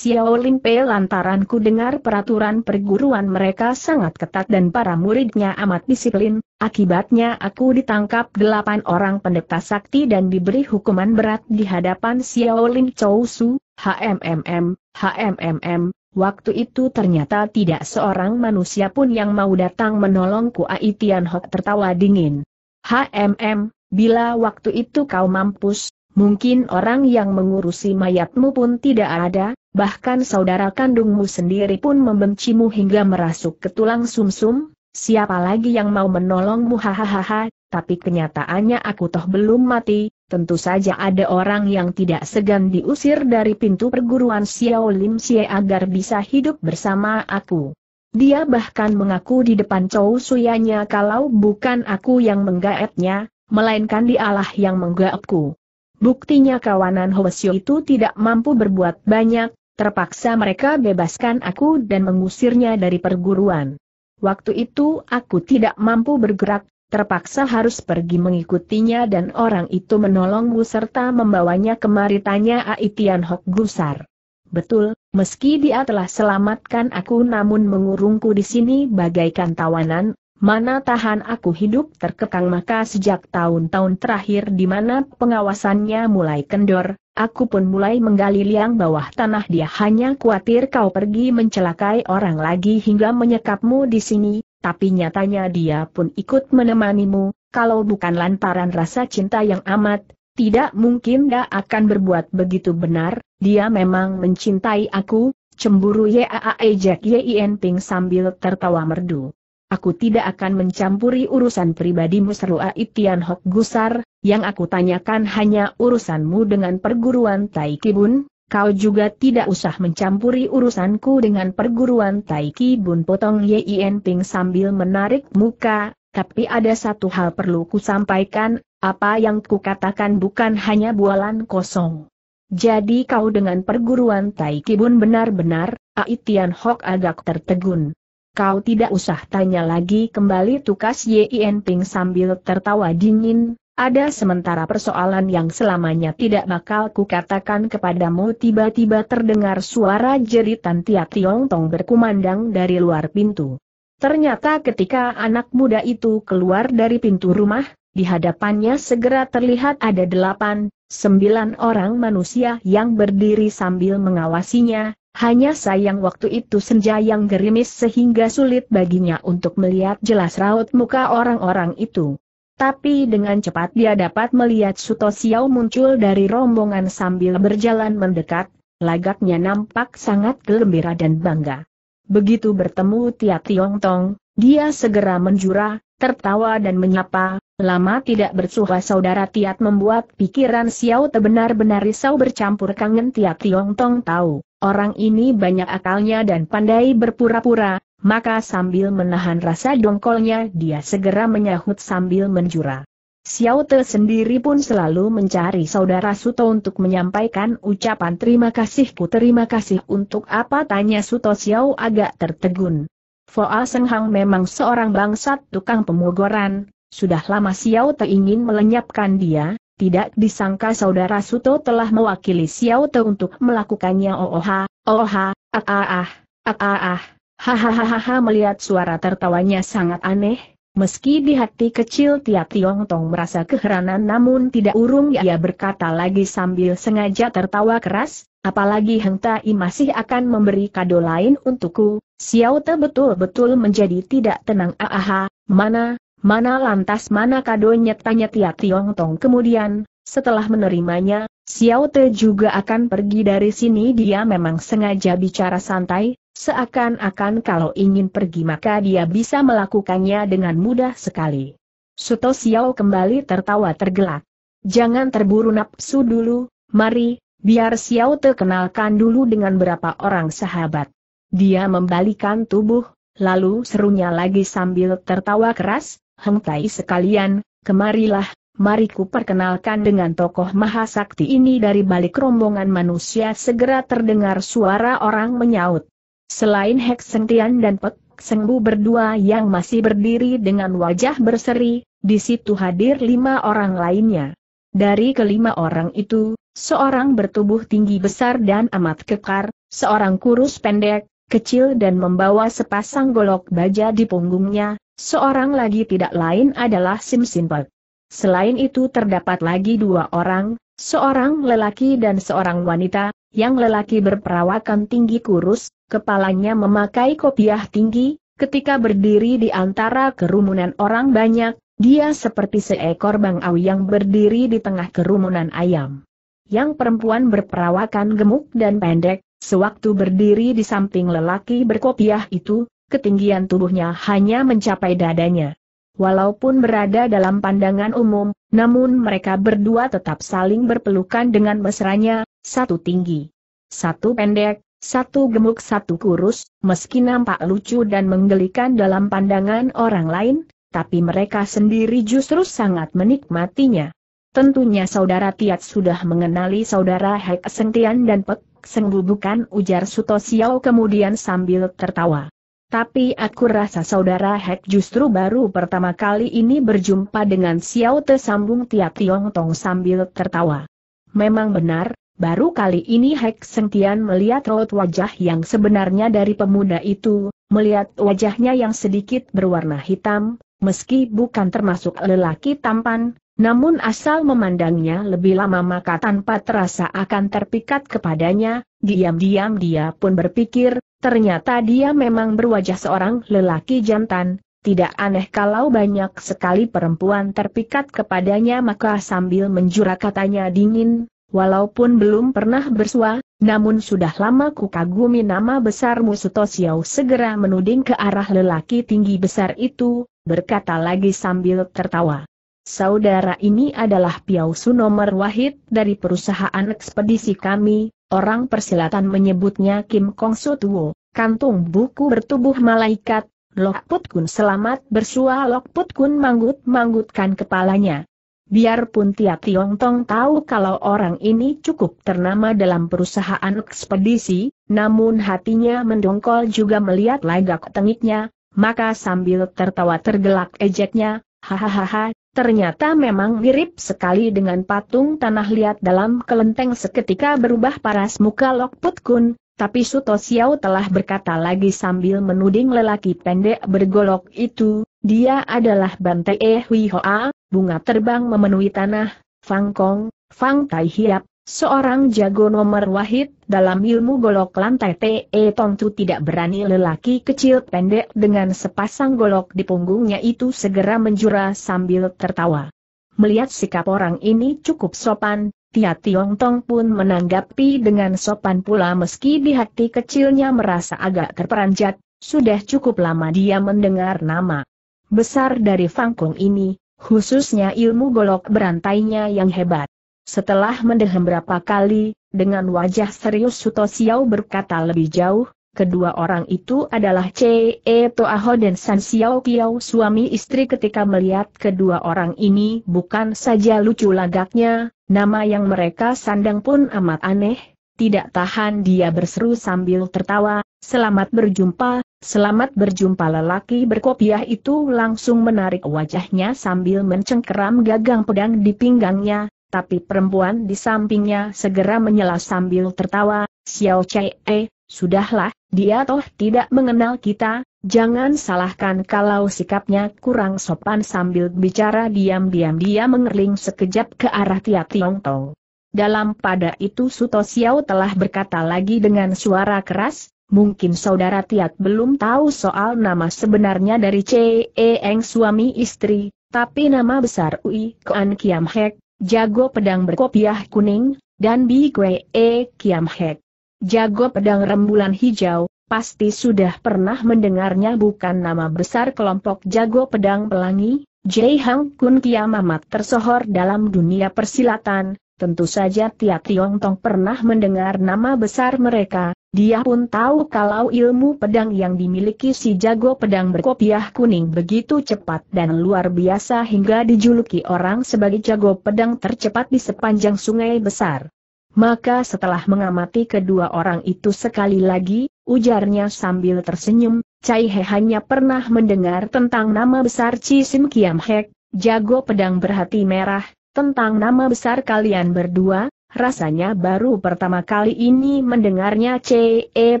Lin Pei lantaran ku dengar peraturan perguruan mereka sangat ketat dan para muridnya amat disiplin, akibatnya aku ditangkap delapan orang pendeta sakti dan diberi hukuman berat di hadapan Xiao Lin Chou Su, HMMM, HMMM, Waktu itu ternyata tidak seorang manusia pun yang mau datang menolongku Ai Hok tertawa dingin. HMM, bila waktu itu kau mampus, mungkin orang yang mengurusi mayatmu pun tidak ada, bahkan saudara kandungmu sendiri pun membencimu hingga merasuk ke tulang sumsum, -sum, siapa lagi yang mau menolongmu hahaha, tapi kenyataannya aku toh belum mati, Tentu saja ada orang yang tidak segan diusir dari pintu perguruan Xiao Lim Xie agar bisa hidup bersama aku. Dia bahkan mengaku di depan Chou Suyanya kalau bukan aku yang menggaetnya, melainkan dialah yang menggaetku. Buktinya kawanan Hwasyo itu tidak mampu berbuat banyak, terpaksa mereka bebaskan aku dan mengusirnya dari perguruan. Waktu itu aku tidak mampu bergerak, Terpaksa harus pergi mengikutinya dan orang itu menolongmu serta membawanya kemari tanya Aitian Hok Gusar. Betul, meski dia telah selamatkan aku namun mengurungku di sini bagaikan tawanan, mana tahan aku hidup terkekang maka sejak tahun-tahun terakhir di mana pengawasannya mulai kendor, aku pun mulai menggali liang bawah tanah dia hanya khawatir kau pergi mencelakai orang lagi hingga menyekapmu di sini, tapi nyatanya dia pun ikut menemanimu, kalau bukan lantaran rasa cinta yang amat, tidak mungkin dia akan berbuat begitu benar, dia memang mencintai aku, cemburu Yaae Jack Yien Ping sambil tertawa merdu. Aku tidak akan mencampuri urusan pribadimu seru Aitian Hok Gusar, yang aku tanyakan hanya urusanmu dengan perguruan Taikibun, kau juga tidak usah mencampuri urusanku dengan perguruan Taiki Bun potong Yien Ping sambil menarik muka, tapi ada satu hal perlu ku sampaikan, apa yang ku katakan bukan hanya bualan kosong. Jadi kau dengan perguruan Taiki Bun benar-benar, Aitian Hok agak tertegun. Kau tidak usah tanya lagi kembali tukas Yien Ping sambil tertawa dingin, ada sementara persoalan yang selamanya tidak bakal kukatakan kepadamu tiba-tiba terdengar suara jeritan Tia Tiong Tong berkumandang dari luar pintu. Ternyata ketika anak muda itu keluar dari pintu rumah, di hadapannya segera terlihat ada delapan, sembilan orang manusia yang berdiri sambil mengawasinya, hanya sayang waktu itu senja yang gerimis sehingga sulit baginya untuk melihat jelas raut muka orang-orang itu. Tapi dengan cepat dia dapat melihat Suto Xiao muncul dari rombongan sambil berjalan mendekat, lagaknya nampak sangat gembira dan bangga. Begitu bertemu Tia Tiong Tong, dia segera menjura, tertawa dan menyapa, lama tidak bersuha saudara Tiat membuat pikiran Xiao tebenar benar risau bercampur kangen Tia Tiong Tong tahu, orang ini banyak akalnya dan pandai berpura-pura, maka sambil menahan rasa dongkolnya dia segera menyahut sambil menjura. Xiao Te sendiri pun selalu mencari saudara Suto untuk menyampaikan ucapan terima kasihku terima kasih untuk apa tanya Suto Xiao agak tertegun. Foa Seng memang seorang bangsat tukang pemogoran, sudah lama Xiao Te ingin melenyapkan dia, tidak disangka saudara Suto telah mewakili Xiao Te untuk melakukannya Oh, oh, oh ha, ah ah ah, ah ah ah. Hahaha melihat suara tertawanya sangat aneh, meski di hati kecil Tia Tiong Tong merasa keheranan namun tidak urung ia berkata lagi sambil sengaja tertawa keras, apalagi Heng Tai masih akan memberi kado lain untukku, Xiao Te betul-betul menjadi tidak tenang aha, mana, mana lantas mana kadonya tanya Tia Tiong Tong kemudian, setelah menerimanya, Xiao Te juga akan pergi dari sini dia memang sengaja bicara santai, Seakan-akan kalau ingin pergi maka dia bisa melakukannya dengan mudah sekali. Suto Xiao kembali tertawa tergelak. Jangan terburu nafsu dulu, mari, biar Xiao terkenalkan dulu dengan berapa orang sahabat. Dia membalikan tubuh, lalu serunya lagi sambil tertawa keras, hengtai sekalian, kemarilah, mari ku perkenalkan dengan tokoh mahasakti ini dari balik rombongan manusia segera terdengar suara orang menyaut. Selain Hek Sengtian dan Pek Sengbu berdua yang masih berdiri dengan wajah berseri, di situ hadir lima orang lainnya. Dari kelima orang itu, seorang bertubuh tinggi besar dan amat kekar, seorang kurus pendek, kecil dan membawa sepasang golok baja di punggungnya, seorang lagi tidak lain adalah Sim Simpek. Selain itu terdapat lagi dua orang, seorang lelaki dan seorang wanita, yang lelaki berperawakan tinggi kurus, Kepalanya memakai kopiah tinggi, ketika berdiri di antara kerumunan orang banyak, dia seperti seekor bangau yang berdiri di tengah kerumunan ayam. Yang perempuan berperawakan gemuk dan pendek, sewaktu berdiri di samping lelaki berkopiah itu, ketinggian tubuhnya hanya mencapai dadanya. Walaupun berada dalam pandangan umum, namun mereka berdua tetap saling berpelukan dengan mesranya, satu tinggi, satu pendek, satu gemuk satu kurus, meski nampak lucu dan menggelikan dalam pandangan orang lain, tapi mereka sendiri justru sangat menikmatinya. Tentunya saudara Tiat sudah mengenali saudara Hek Sengtian dan Pek Sengbubukan ujar Suto Xiao kemudian sambil tertawa. Tapi aku rasa saudara Hek justru baru pertama kali ini berjumpa dengan Siau, tersambung Tiat Tiong Tong sambil tertawa. Memang benar, Baru kali ini Hek Sengtian melihat raut wajah yang sebenarnya dari pemuda itu, melihat wajahnya yang sedikit berwarna hitam, meski bukan termasuk lelaki tampan, namun asal memandangnya lebih lama maka tanpa terasa akan terpikat kepadanya, diam-diam dia pun berpikir, ternyata dia memang berwajah seorang lelaki jantan, tidak aneh kalau banyak sekali perempuan terpikat kepadanya maka sambil menjura katanya dingin, Walaupun belum pernah bersua, namun sudah lama ku kagumi nama Musuto Xiao segera menuding ke arah lelaki tinggi besar itu, berkata lagi sambil tertawa. Saudara ini adalah Su nomor wahid dari perusahaan ekspedisi kami, orang persilatan menyebutnya Kim Kong Tuo, kantung buku bertubuh malaikat, Lokput Kun selamat bersua Lokput Kun manggut-manggutkan kepalanya, Biarpun Tiong Tong tahu kalau orang ini cukup ternama dalam perusahaan ekspedisi, namun hatinya mendongkol juga melihat lagak tengiknya, maka sambil tertawa tergelak ejeknya, hahaha, ternyata memang mirip sekali dengan patung tanah liat dalam kelenteng seketika berubah paras muka Lok Put Kun, tapi Suto Xiao telah berkata lagi sambil menuding lelaki pendek bergolok itu, dia adalah Bante E Hui Hoa, bunga terbang memenuhi tanah, Fang Kong, Fang Tai Hiap, seorang jago nomor wahid dalam ilmu golok lantai Te Tongtu tidak berani lelaki kecil pendek dengan sepasang golok di punggungnya itu segera menjura sambil tertawa. Melihat sikap orang ini cukup sopan, Tia Tiong Tong pun menanggapi dengan sopan pula meski di hati kecilnya merasa agak terperanjat, sudah cukup lama dia mendengar nama besar dari fangkung ini, khususnya ilmu golok berantainya yang hebat. Setelah mendehem berapa kali, dengan wajah serius Suto Xiao berkata lebih jauh, kedua orang itu adalah Ce Toaho dan San Xiao Piao suami istri ketika melihat kedua orang ini bukan saja lucu lagaknya, nama yang mereka sandang pun amat aneh, tidak tahan dia berseru sambil tertawa, selamat berjumpa, Selamat berjumpa lelaki berkopiah itu langsung menarik wajahnya sambil mencengkeram gagang pedang di pinggangnya, tapi perempuan di sampingnya segera menyela sambil tertawa, Xiao Chai, e, eh, sudahlah, dia toh tidak mengenal kita, jangan salahkan kalau sikapnya kurang sopan sambil bicara diam-diam dia mengerling sekejap ke arah Tia Tiong Tong. Dalam pada itu Suto Xiao telah berkata lagi dengan suara keras, Mungkin saudara Tiat belum tahu soal nama sebenarnya dari C. E. Eng suami istri, tapi nama besar Ui Kuan Kiam Hek, jago pedang berkopiah kuning, dan Bi Kwe E. Kiam Hek. Jago pedang rembulan hijau, pasti sudah pernah mendengarnya bukan nama besar kelompok jago pedang pelangi, Jai Hang Kun Kiam amat tersohor dalam dunia persilatan, tentu saja Tiat Tiong Tong pernah mendengar nama besar mereka, dia pun tahu kalau ilmu pedang yang dimiliki si jago pedang berkopiah kuning begitu cepat dan luar biasa hingga dijuluki orang sebagai jago pedang tercepat di sepanjang sungai besar. Maka setelah mengamati kedua orang itu sekali lagi, ujarnya sambil tersenyum, Cai He hanya pernah mendengar tentang nama besar Chi Sim Kiam Hek, jago pedang berhati merah, tentang nama besar kalian berdua, rasanya baru pertama kali ini mendengarnya C.E.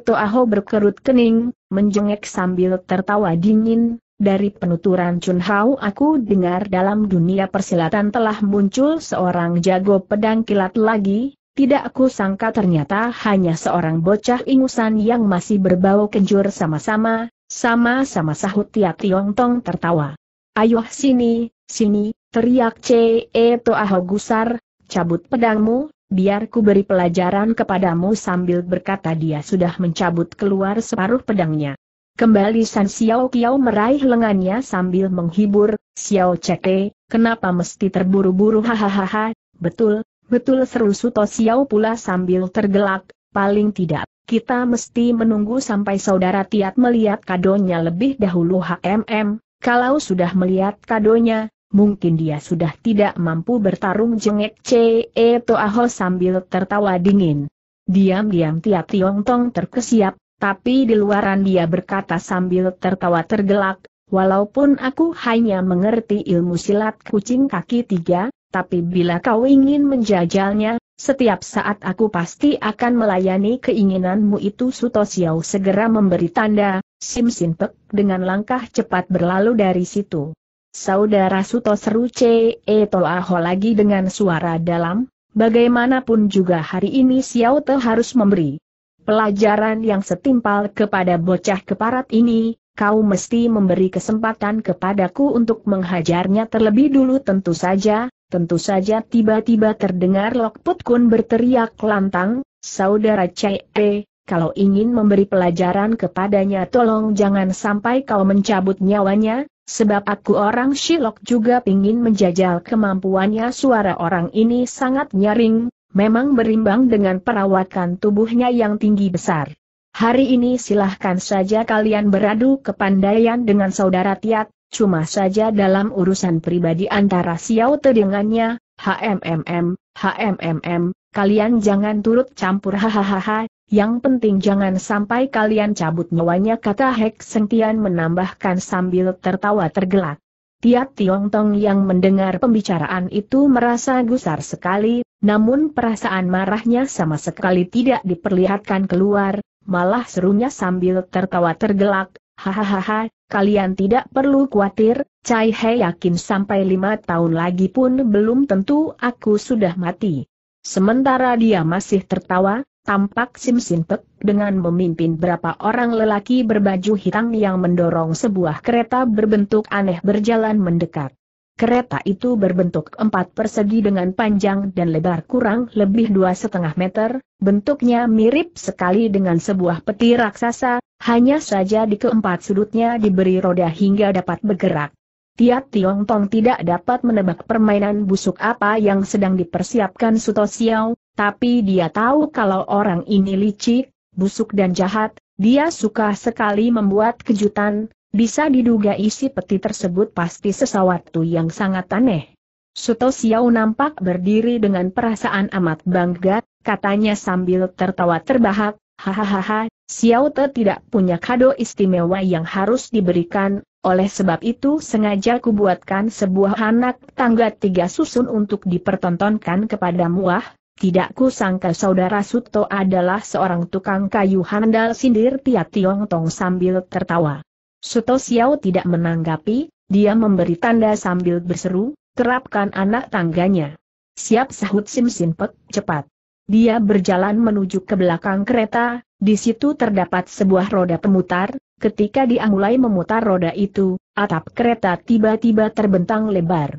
Toaho berkerut kening, menjengek sambil tertawa dingin, dari penuturan Chun Hao aku dengar dalam dunia persilatan telah muncul seorang jago pedang kilat lagi, tidak aku sangka ternyata hanya seorang bocah ingusan yang masih berbau kenjur sama-sama, sama-sama sahut Tia Tiong Tong tertawa. Ayo sini, sini, teriak C.E. Toaho gusar, cabut pedangmu, Biar ku beri pelajaran kepadamu sambil berkata dia sudah mencabut keluar separuh pedangnya. Kembali San Xiao Kiao meraih lengannya sambil menghibur, Xiao Cete, kenapa mesti terburu-buru hahaha, betul, betul seru Suto Xiao pula sambil tergelak, paling tidak, kita mesti menunggu sampai saudara Tiat melihat kadonya lebih dahulu HMM, kalau sudah melihat kadonya, mungkin dia sudah tidak mampu bertarung jengek Ce Toaho sambil tertawa dingin. Diam-diam Tia Tiong Tong terkesiap, tapi di luaran dia berkata sambil tertawa tergelak, walaupun aku hanya mengerti ilmu silat kucing kaki tiga, tapi bila kau ingin menjajalnya, setiap saat aku pasti akan melayani keinginanmu itu Suto Xiao segera memberi tanda, Sim Sin Pek dengan langkah cepat berlalu dari situ. Saudara Suto seru etol E. lagi dengan suara dalam, bagaimanapun juga hari ini Xiao Te harus memberi pelajaran yang setimpal kepada bocah keparat ini, kau mesti memberi kesempatan kepadaku untuk menghajarnya terlebih dulu tentu saja, tentu saja tiba-tiba terdengar Put Kun berteriak lantang, Saudara C.E., kalau ingin memberi pelajaran kepadanya tolong jangan sampai kau mencabut nyawanya, Sebab aku orang Shilok juga ingin menjajal kemampuannya suara orang ini sangat nyaring, memang berimbang dengan perawakan tubuhnya yang tinggi besar. Hari ini silahkan saja kalian beradu kepandaian dengan saudara Tiat, cuma saja dalam urusan pribadi antara Xiao Te dengannya, HMMM, HMMM, kalian jangan turut campur hahaha, yang penting jangan sampai kalian cabut nyawanya kata Hek Sentian menambahkan sambil tertawa tergelak. Tiap Tiong Tong yang mendengar pembicaraan itu merasa gusar sekali, namun perasaan marahnya sama sekali tidak diperlihatkan keluar, malah serunya sambil tertawa tergelak, hahaha, kalian tidak perlu khawatir, Cai He yakin sampai lima tahun lagi pun belum tentu aku sudah mati. Sementara dia masih tertawa, tampak Sim Simpek dengan memimpin berapa orang lelaki berbaju hitam yang mendorong sebuah kereta berbentuk aneh berjalan mendekat. Kereta itu berbentuk empat persegi dengan panjang dan lebar kurang lebih dua setengah meter, bentuknya mirip sekali dengan sebuah peti raksasa, hanya saja di keempat sudutnya diberi roda hingga dapat bergerak. Tiat Tiong Tong tidak dapat menebak permainan busuk apa yang sedang dipersiapkan Suto Xiao, tapi dia tahu kalau orang ini licik, busuk dan jahat, dia suka sekali membuat kejutan, bisa diduga isi peti tersebut pasti sesuatu yang sangat aneh. Suto Xiao nampak berdiri dengan perasaan amat bangga, katanya sambil tertawa terbahak, hahaha, Xiao Te tidak punya kado istimewa yang harus diberikan, oleh sebab itu sengaja kubuatkan sebuah anak tangga tiga susun untuk dipertontonkan kepada muah. Tidak kusangka saudara Suto adalah seorang tukang kayu handal sindir Tia Tiong Tong sambil tertawa. Suto Xiao tidak menanggapi, dia memberi tanda sambil berseru, terapkan anak tangganya. Siap sahut Sim Sin Pek, cepat. Dia berjalan menuju ke belakang kereta, di situ terdapat sebuah roda pemutar, ketika dia mulai memutar roda itu, atap kereta tiba-tiba terbentang lebar.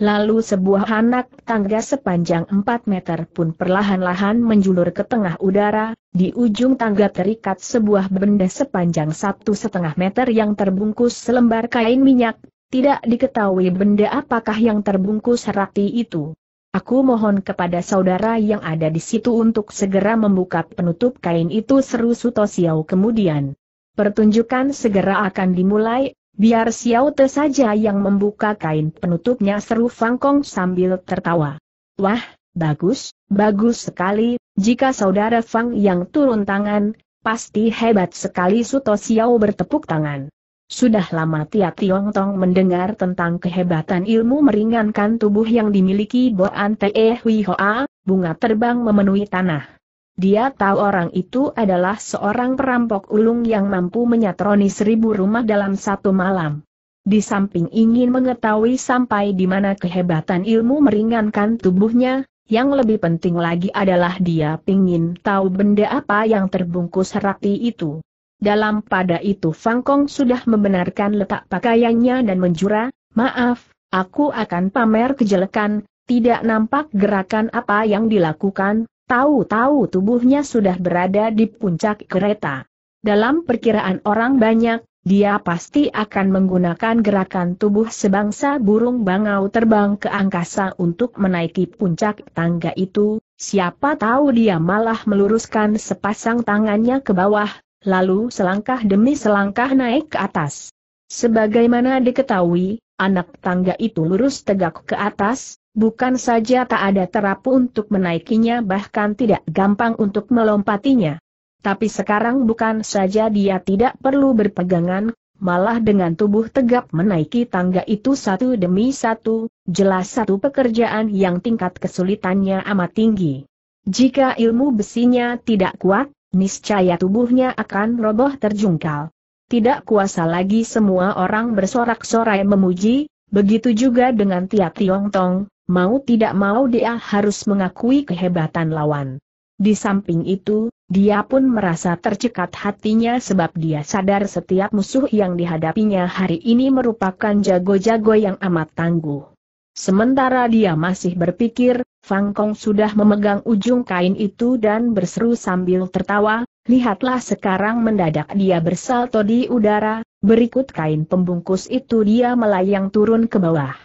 Lalu sebuah anak tangga sepanjang 4 meter pun perlahan-lahan menjulur ke tengah udara, di ujung tangga terikat sebuah benda sepanjang satu setengah meter yang terbungkus selembar kain minyak, tidak diketahui benda apakah yang terbungkus rapi itu. Aku mohon kepada saudara yang ada di situ untuk segera membuka penutup kain itu seru Suto kemudian. Pertunjukan segera akan dimulai, Biar Xiao Te saja yang membuka kain penutupnya seru Fang Kong sambil tertawa. Wah, bagus, bagus sekali, jika saudara Fang yang turun tangan, pasti hebat sekali Suto Xiao bertepuk tangan. Sudah lama Tia Tiong Tong mendengar tentang kehebatan ilmu meringankan tubuh yang dimiliki Boan Te Hui Hoa, bunga terbang memenuhi tanah. Dia tahu orang itu adalah seorang perampok ulung yang mampu menyatroni seribu rumah dalam satu malam. Di samping ingin mengetahui sampai di mana kehebatan ilmu meringankan tubuhnya, yang lebih penting lagi adalah dia ingin tahu benda apa yang terbungkus rapi itu. Dalam pada itu Fang Kong sudah membenarkan letak pakaiannya dan menjura, maaf, aku akan pamer kejelekan, tidak nampak gerakan apa yang dilakukan, Tahu-tahu tubuhnya sudah berada di puncak kereta. Dalam perkiraan orang banyak, dia pasti akan menggunakan gerakan tubuh sebangsa burung bangau terbang ke angkasa untuk menaiki puncak tangga itu, siapa tahu dia malah meluruskan sepasang tangannya ke bawah, lalu selangkah demi selangkah naik ke atas. Sebagaimana diketahui, anak tangga itu lurus tegak ke atas, Bukan saja tak ada terapu untuk menaikinya bahkan tidak gampang untuk melompatinya. Tapi sekarang bukan saja dia tidak perlu berpegangan, malah dengan tubuh tegap menaiki tangga itu satu demi satu, jelas satu pekerjaan yang tingkat kesulitannya amat tinggi. Jika ilmu besinya tidak kuat, niscaya tubuhnya akan roboh terjungkal. Tidak kuasa lagi semua orang bersorak-sorai memuji, begitu juga dengan Tia Tiong Tong, Mau tidak mau dia harus mengakui kehebatan lawan. Di samping itu, dia pun merasa tercekat hatinya sebab dia sadar setiap musuh yang dihadapinya hari ini merupakan jago-jago yang amat tangguh. Sementara dia masih berpikir, Fang Kong sudah memegang ujung kain itu dan berseru sambil tertawa, lihatlah sekarang mendadak dia bersalto di udara, berikut kain pembungkus itu dia melayang turun ke bawah.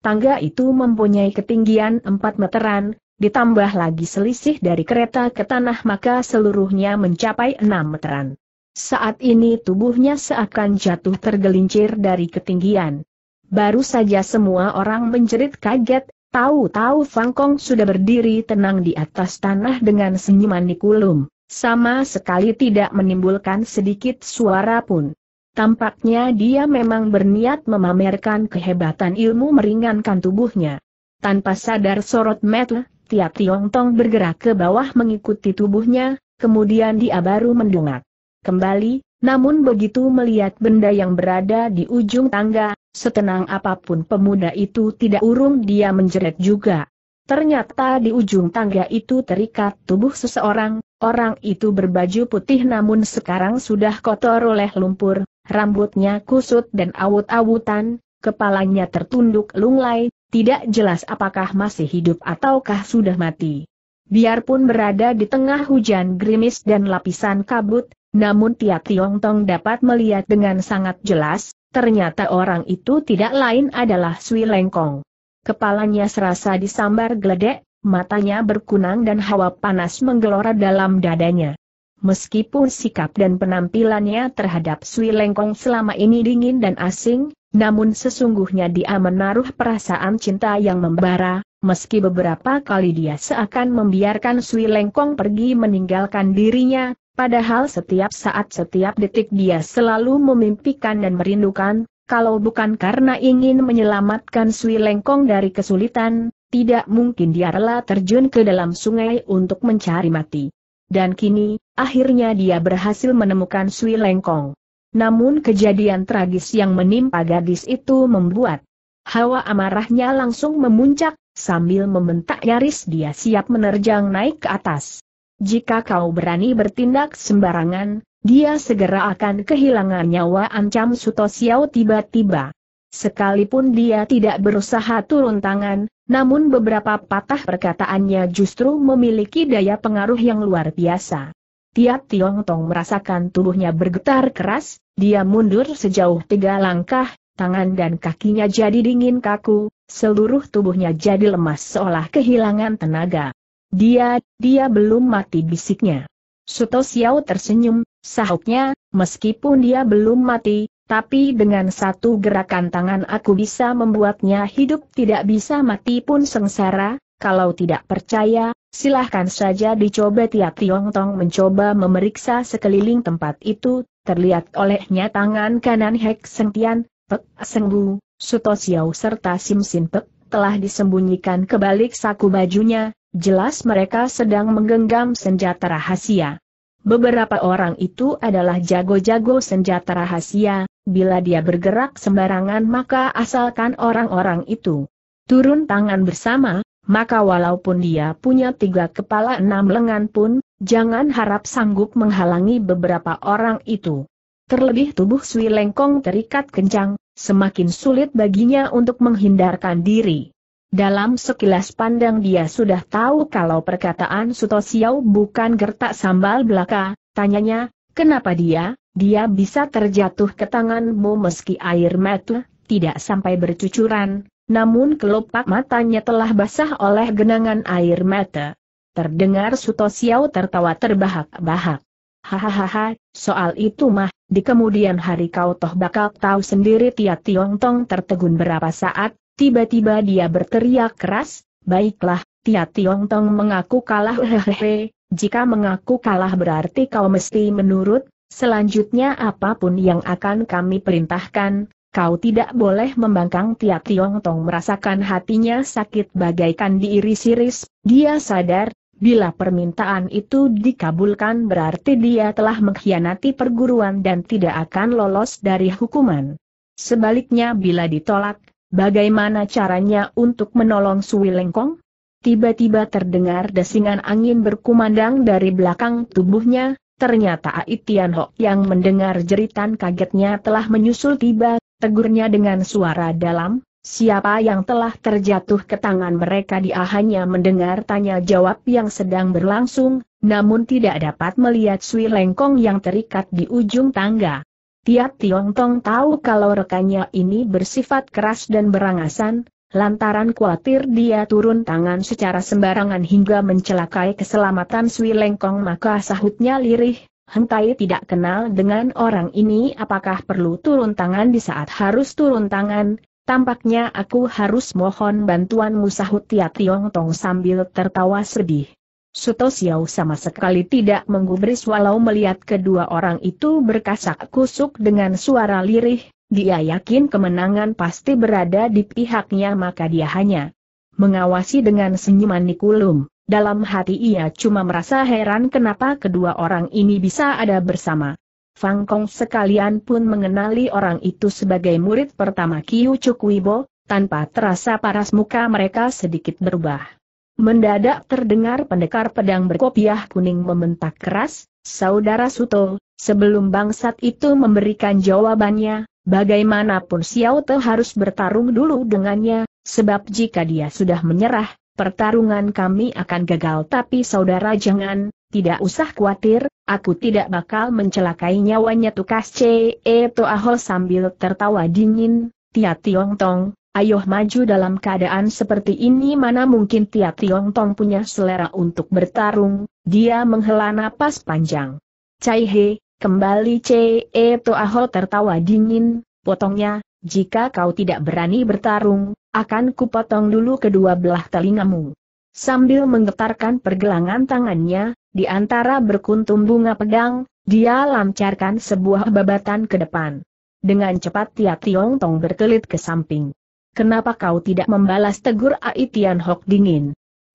Tangga itu mempunyai ketinggian 4 meteran, ditambah lagi selisih dari kereta ke tanah maka seluruhnya mencapai 6 meteran. Saat ini tubuhnya seakan jatuh tergelincir dari ketinggian. Baru saja semua orang menjerit kaget, tahu-tahu Fang Kong sudah berdiri tenang di atas tanah dengan senyuman Nikulum, sama sekali tidak menimbulkan sedikit suara pun. Tampaknya dia memang berniat memamerkan kehebatan ilmu meringankan tubuhnya. Tanpa sadar sorot metel, tiap Tiong Tong bergerak ke bawah mengikuti tubuhnya, kemudian dia baru mendungak. Kembali, namun begitu melihat benda yang berada di ujung tangga, setenang apapun pemuda itu tidak urung dia menjerit juga. Ternyata di ujung tangga itu terikat tubuh seseorang, orang itu berbaju putih namun sekarang sudah kotor oleh lumpur, rambutnya kusut dan awut-awutan, kepalanya tertunduk lunglai, tidak jelas apakah masih hidup ataukah sudah mati. Biarpun berada di tengah hujan gerimis dan lapisan kabut, namun Tia Tiong Tong dapat melihat dengan sangat jelas, ternyata orang itu tidak lain adalah Sui Lengkong. Kepalanya serasa disambar geledek, matanya berkunang dan hawa panas menggelora dalam dadanya. Meskipun sikap dan penampilannya terhadap Sui Lengkong selama ini dingin dan asing, namun sesungguhnya dia menaruh perasaan cinta yang membara, meski beberapa kali dia seakan membiarkan Sui Lengkong pergi meninggalkan dirinya, padahal setiap saat setiap detik dia selalu memimpikan dan merindukan, kalau bukan karena ingin menyelamatkan Sui Lengkong dari kesulitan, tidak mungkin dia rela terjun ke dalam sungai untuk mencari mati. Dan kini, akhirnya dia berhasil menemukan Sui Lengkong. Namun kejadian tragis yang menimpa gadis itu membuat hawa amarahnya langsung memuncak, sambil membentak nyaris dia siap menerjang naik ke atas. Jika kau berani bertindak sembarangan, dia segera akan kehilangan nyawa ancam Suto Xiao tiba-tiba. Sekalipun dia tidak berusaha turun tangan, namun beberapa patah perkataannya justru memiliki daya pengaruh yang luar biasa. Tiap Tiong Tong merasakan tubuhnya bergetar keras, dia mundur sejauh tiga langkah, tangan dan kakinya jadi dingin kaku, seluruh tubuhnya jadi lemas seolah kehilangan tenaga. Dia, dia belum mati bisiknya. Suto Xiao tersenyum, sahutnya, meskipun dia belum mati, tapi dengan satu gerakan tangan aku bisa membuatnya hidup tidak bisa mati pun sengsara, kalau tidak percaya, silahkan saja dicoba tiap Tiong Tong mencoba memeriksa sekeliling tempat itu, terlihat olehnya tangan kanan Hek Seng Tian, Pek Bu, Suto Siau serta Sim Sin Pek telah disembunyikan kebalik saku bajunya, jelas mereka sedang menggenggam senjata rahasia. Beberapa orang itu adalah jago-jago senjata rahasia, bila dia bergerak sembarangan maka asalkan orang-orang itu turun tangan bersama, maka walaupun dia punya tiga kepala enam lengan pun, jangan harap sanggup menghalangi beberapa orang itu. Terlebih tubuh Sui Lengkong terikat kencang, semakin sulit baginya untuk menghindarkan diri. Dalam sekilas pandang dia sudah tahu kalau perkataan Suto Siau bukan gertak sambal belaka, tanyanya, kenapa dia, dia bisa terjatuh ke tanganmu meski air mata tidak sampai bercucuran, namun kelopak matanya telah basah oleh genangan air mata. Terdengar Suto Siau tertawa terbahak-bahak. Hahaha, soal itu mah, di kemudian hari kau toh bakal tahu sendiri Tia Tiong Tong tertegun berapa saat, Tiba-tiba dia berteriak keras, baiklah, Tia Tiong Tong mengaku kalah hehehe, jika mengaku kalah berarti kau mesti menurut, selanjutnya apapun yang akan kami perintahkan, kau tidak boleh membangkang Tia Tiong Tong merasakan hatinya sakit bagaikan diiris-iris, dia sadar, bila permintaan itu dikabulkan berarti dia telah mengkhianati perguruan dan tidak akan lolos dari hukuman. Sebaliknya bila ditolak, Bagaimana caranya untuk menolong Sui Lengkong? Tiba-tiba terdengar desingan angin berkumandang dari belakang tubuhnya, ternyata Aitian Hok yang mendengar jeritan kagetnya telah menyusul tiba, tegurnya dengan suara dalam, siapa yang telah terjatuh ke tangan mereka dia hanya mendengar tanya jawab yang sedang berlangsung, namun tidak dapat melihat Sui Lengkong yang terikat di ujung tangga. Tiap Tiong Tong tahu kalau rekannya ini bersifat keras dan berangasan, lantaran khawatir dia turun tangan secara sembarangan hingga mencelakai keselamatan Sui Lengkong maka sahutnya lirih, Hentai tidak kenal dengan orang ini apakah perlu turun tangan di saat harus turun tangan, tampaknya aku harus mohon bantuanmu sahut Tiap Tiong Tong sambil tertawa sedih. Suto Xiao sama sekali tidak menggubris walau melihat kedua orang itu berkasak kusuk dengan suara lirih, dia yakin kemenangan pasti berada di pihaknya maka dia hanya mengawasi dengan senyuman Nikulum. Dalam hati ia cuma merasa heran kenapa kedua orang ini bisa ada bersama. Fang Kong sekalian pun mengenali orang itu sebagai murid pertama Kiu Chukwibo, tanpa terasa paras muka mereka sedikit berubah. Mendadak terdengar pendekar pedang berkopiah kuning membentak keras, Saudara Suto, sebelum bangsat itu memberikan jawabannya, bagaimanapun Xiao Te harus bertarung dulu dengannya, sebab jika dia sudah menyerah, pertarungan kami akan gagal tapi saudara jangan, tidak usah khawatir, aku tidak bakal mencelakai nyawanya tukas C.E. Toaho sambil tertawa dingin, Tia Tiong Tong, Ayo maju dalam keadaan seperti ini mana mungkin Tia Tiong Tong punya selera untuk bertarung, dia menghela napas panjang. Cai He, kembali Ce Toaho tertawa dingin, potongnya, jika kau tidak berani bertarung, akan kupotong dulu kedua belah telingamu. Sambil menggetarkan pergelangan tangannya, di antara berkuntum bunga pedang, dia lancarkan sebuah babatan ke depan. Dengan cepat Tia Tiong Tong berkelit ke samping. Kenapa kau tidak membalas tegur Ai Tian Hok dingin?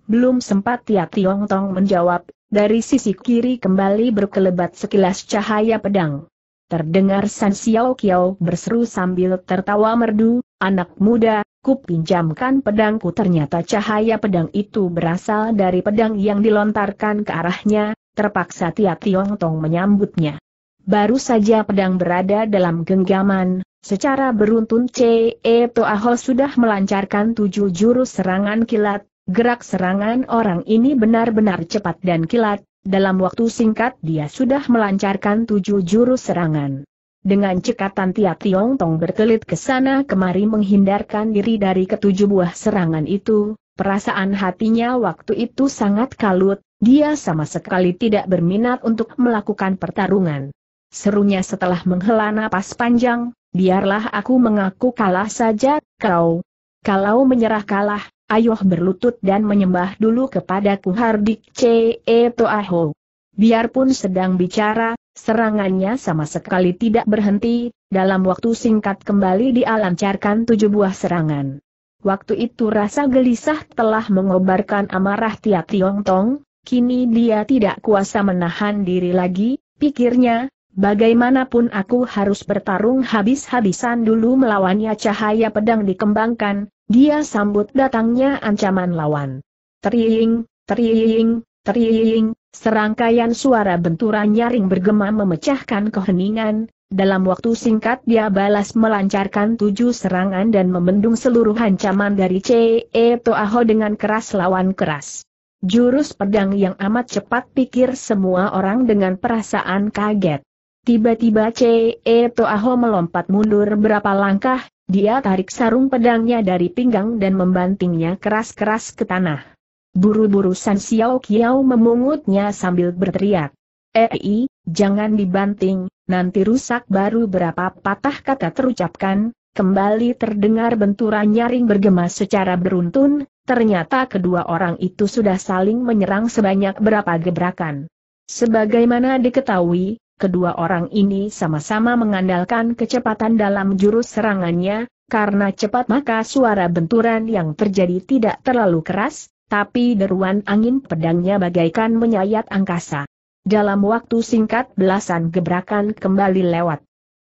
Belum sempat Tia Tiong Tong menjawab, dari sisi kiri kembali berkelebat sekilas cahaya pedang. Terdengar San Xiao Kiao berseru sambil tertawa merdu, anak muda, ku pinjamkan pedangku ternyata cahaya pedang itu berasal dari pedang yang dilontarkan ke arahnya, terpaksa Tia Tiong Tong menyambutnya. Baru saja pedang berada dalam genggaman, Secara beruntun C.E. Toaho sudah melancarkan tujuh jurus serangan kilat, gerak serangan orang ini benar-benar cepat dan kilat, dalam waktu singkat dia sudah melancarkan tujuh jurus serangan. Dengan cekatan Tia Tiong Tong berkelit ke sana kemari menghindarkan diri dari ketujuh buah serangan itu, perasaan hatinya waktu itu sangat kalut, dia sama sekali tidak berminat untuk melakukan pertarungan. Serunya setelah menghela napas panjang, biarlah aku mengaku kalah saja, kau. Kalau menyerah kalah, ayoh berlutut dan menyembah dulu kepadaku Hardik C. E. Toaho. Biarpun sedang bicara, serangannya sama sekali tidak berhenti, dalam waktu singkat kembali dialancarkan tujuh buah serangan. Waktu itu rasa gelisah telah mengobarkan amarah Tia Tiong Tong, kini dia tidak kuasa menahan diri lagi, pikirnya, Bagaimanapun aku harus bertarung habis-habisan dulu melawannya cahaya pedang dikembangkan, dia sambut datangnya ancaman lawan. Teriing, teriing, teriing, serangkaian suara benturan nyaring bergema memecahkan keheningan, dalam waktu singkat dia balas melancarkan tujuh serangan dan membendung seluruh ancaman dari C.E. Toaho dengan keras lawan keras. Jurus pedang yang amat cepat pikir semua orang dengan perasaan kaget. Tiba-tiba C.E. Toaho melompat mundur berapa langkah, dia tarik sarung pedangnya dari pinggang dan membantingnya keras-keras ke tanah. Buru-buru San Xiao Kiao memungutnya sambil berteriak. Ei, eh, jangan dibanting, nanti rusak baru berapa patah kata terucapkan, kembali terdengar benturan nyaring bergema secara beruntun, ternyata kedua orang itu sudah saling menyerang sebanyak berapa gebrakan. Sebagaimana diketahui, kedua orang ini sama-sama mengandalkan kecepatan dalam jurus serangannya, karena cepat maka suara benturan yang terjadi tidak terlalu keras, tapi deruan angin pedangnya bagaikan menyayat angkasa. Dalam waktu singkat belasan gebrakan kembali lewat.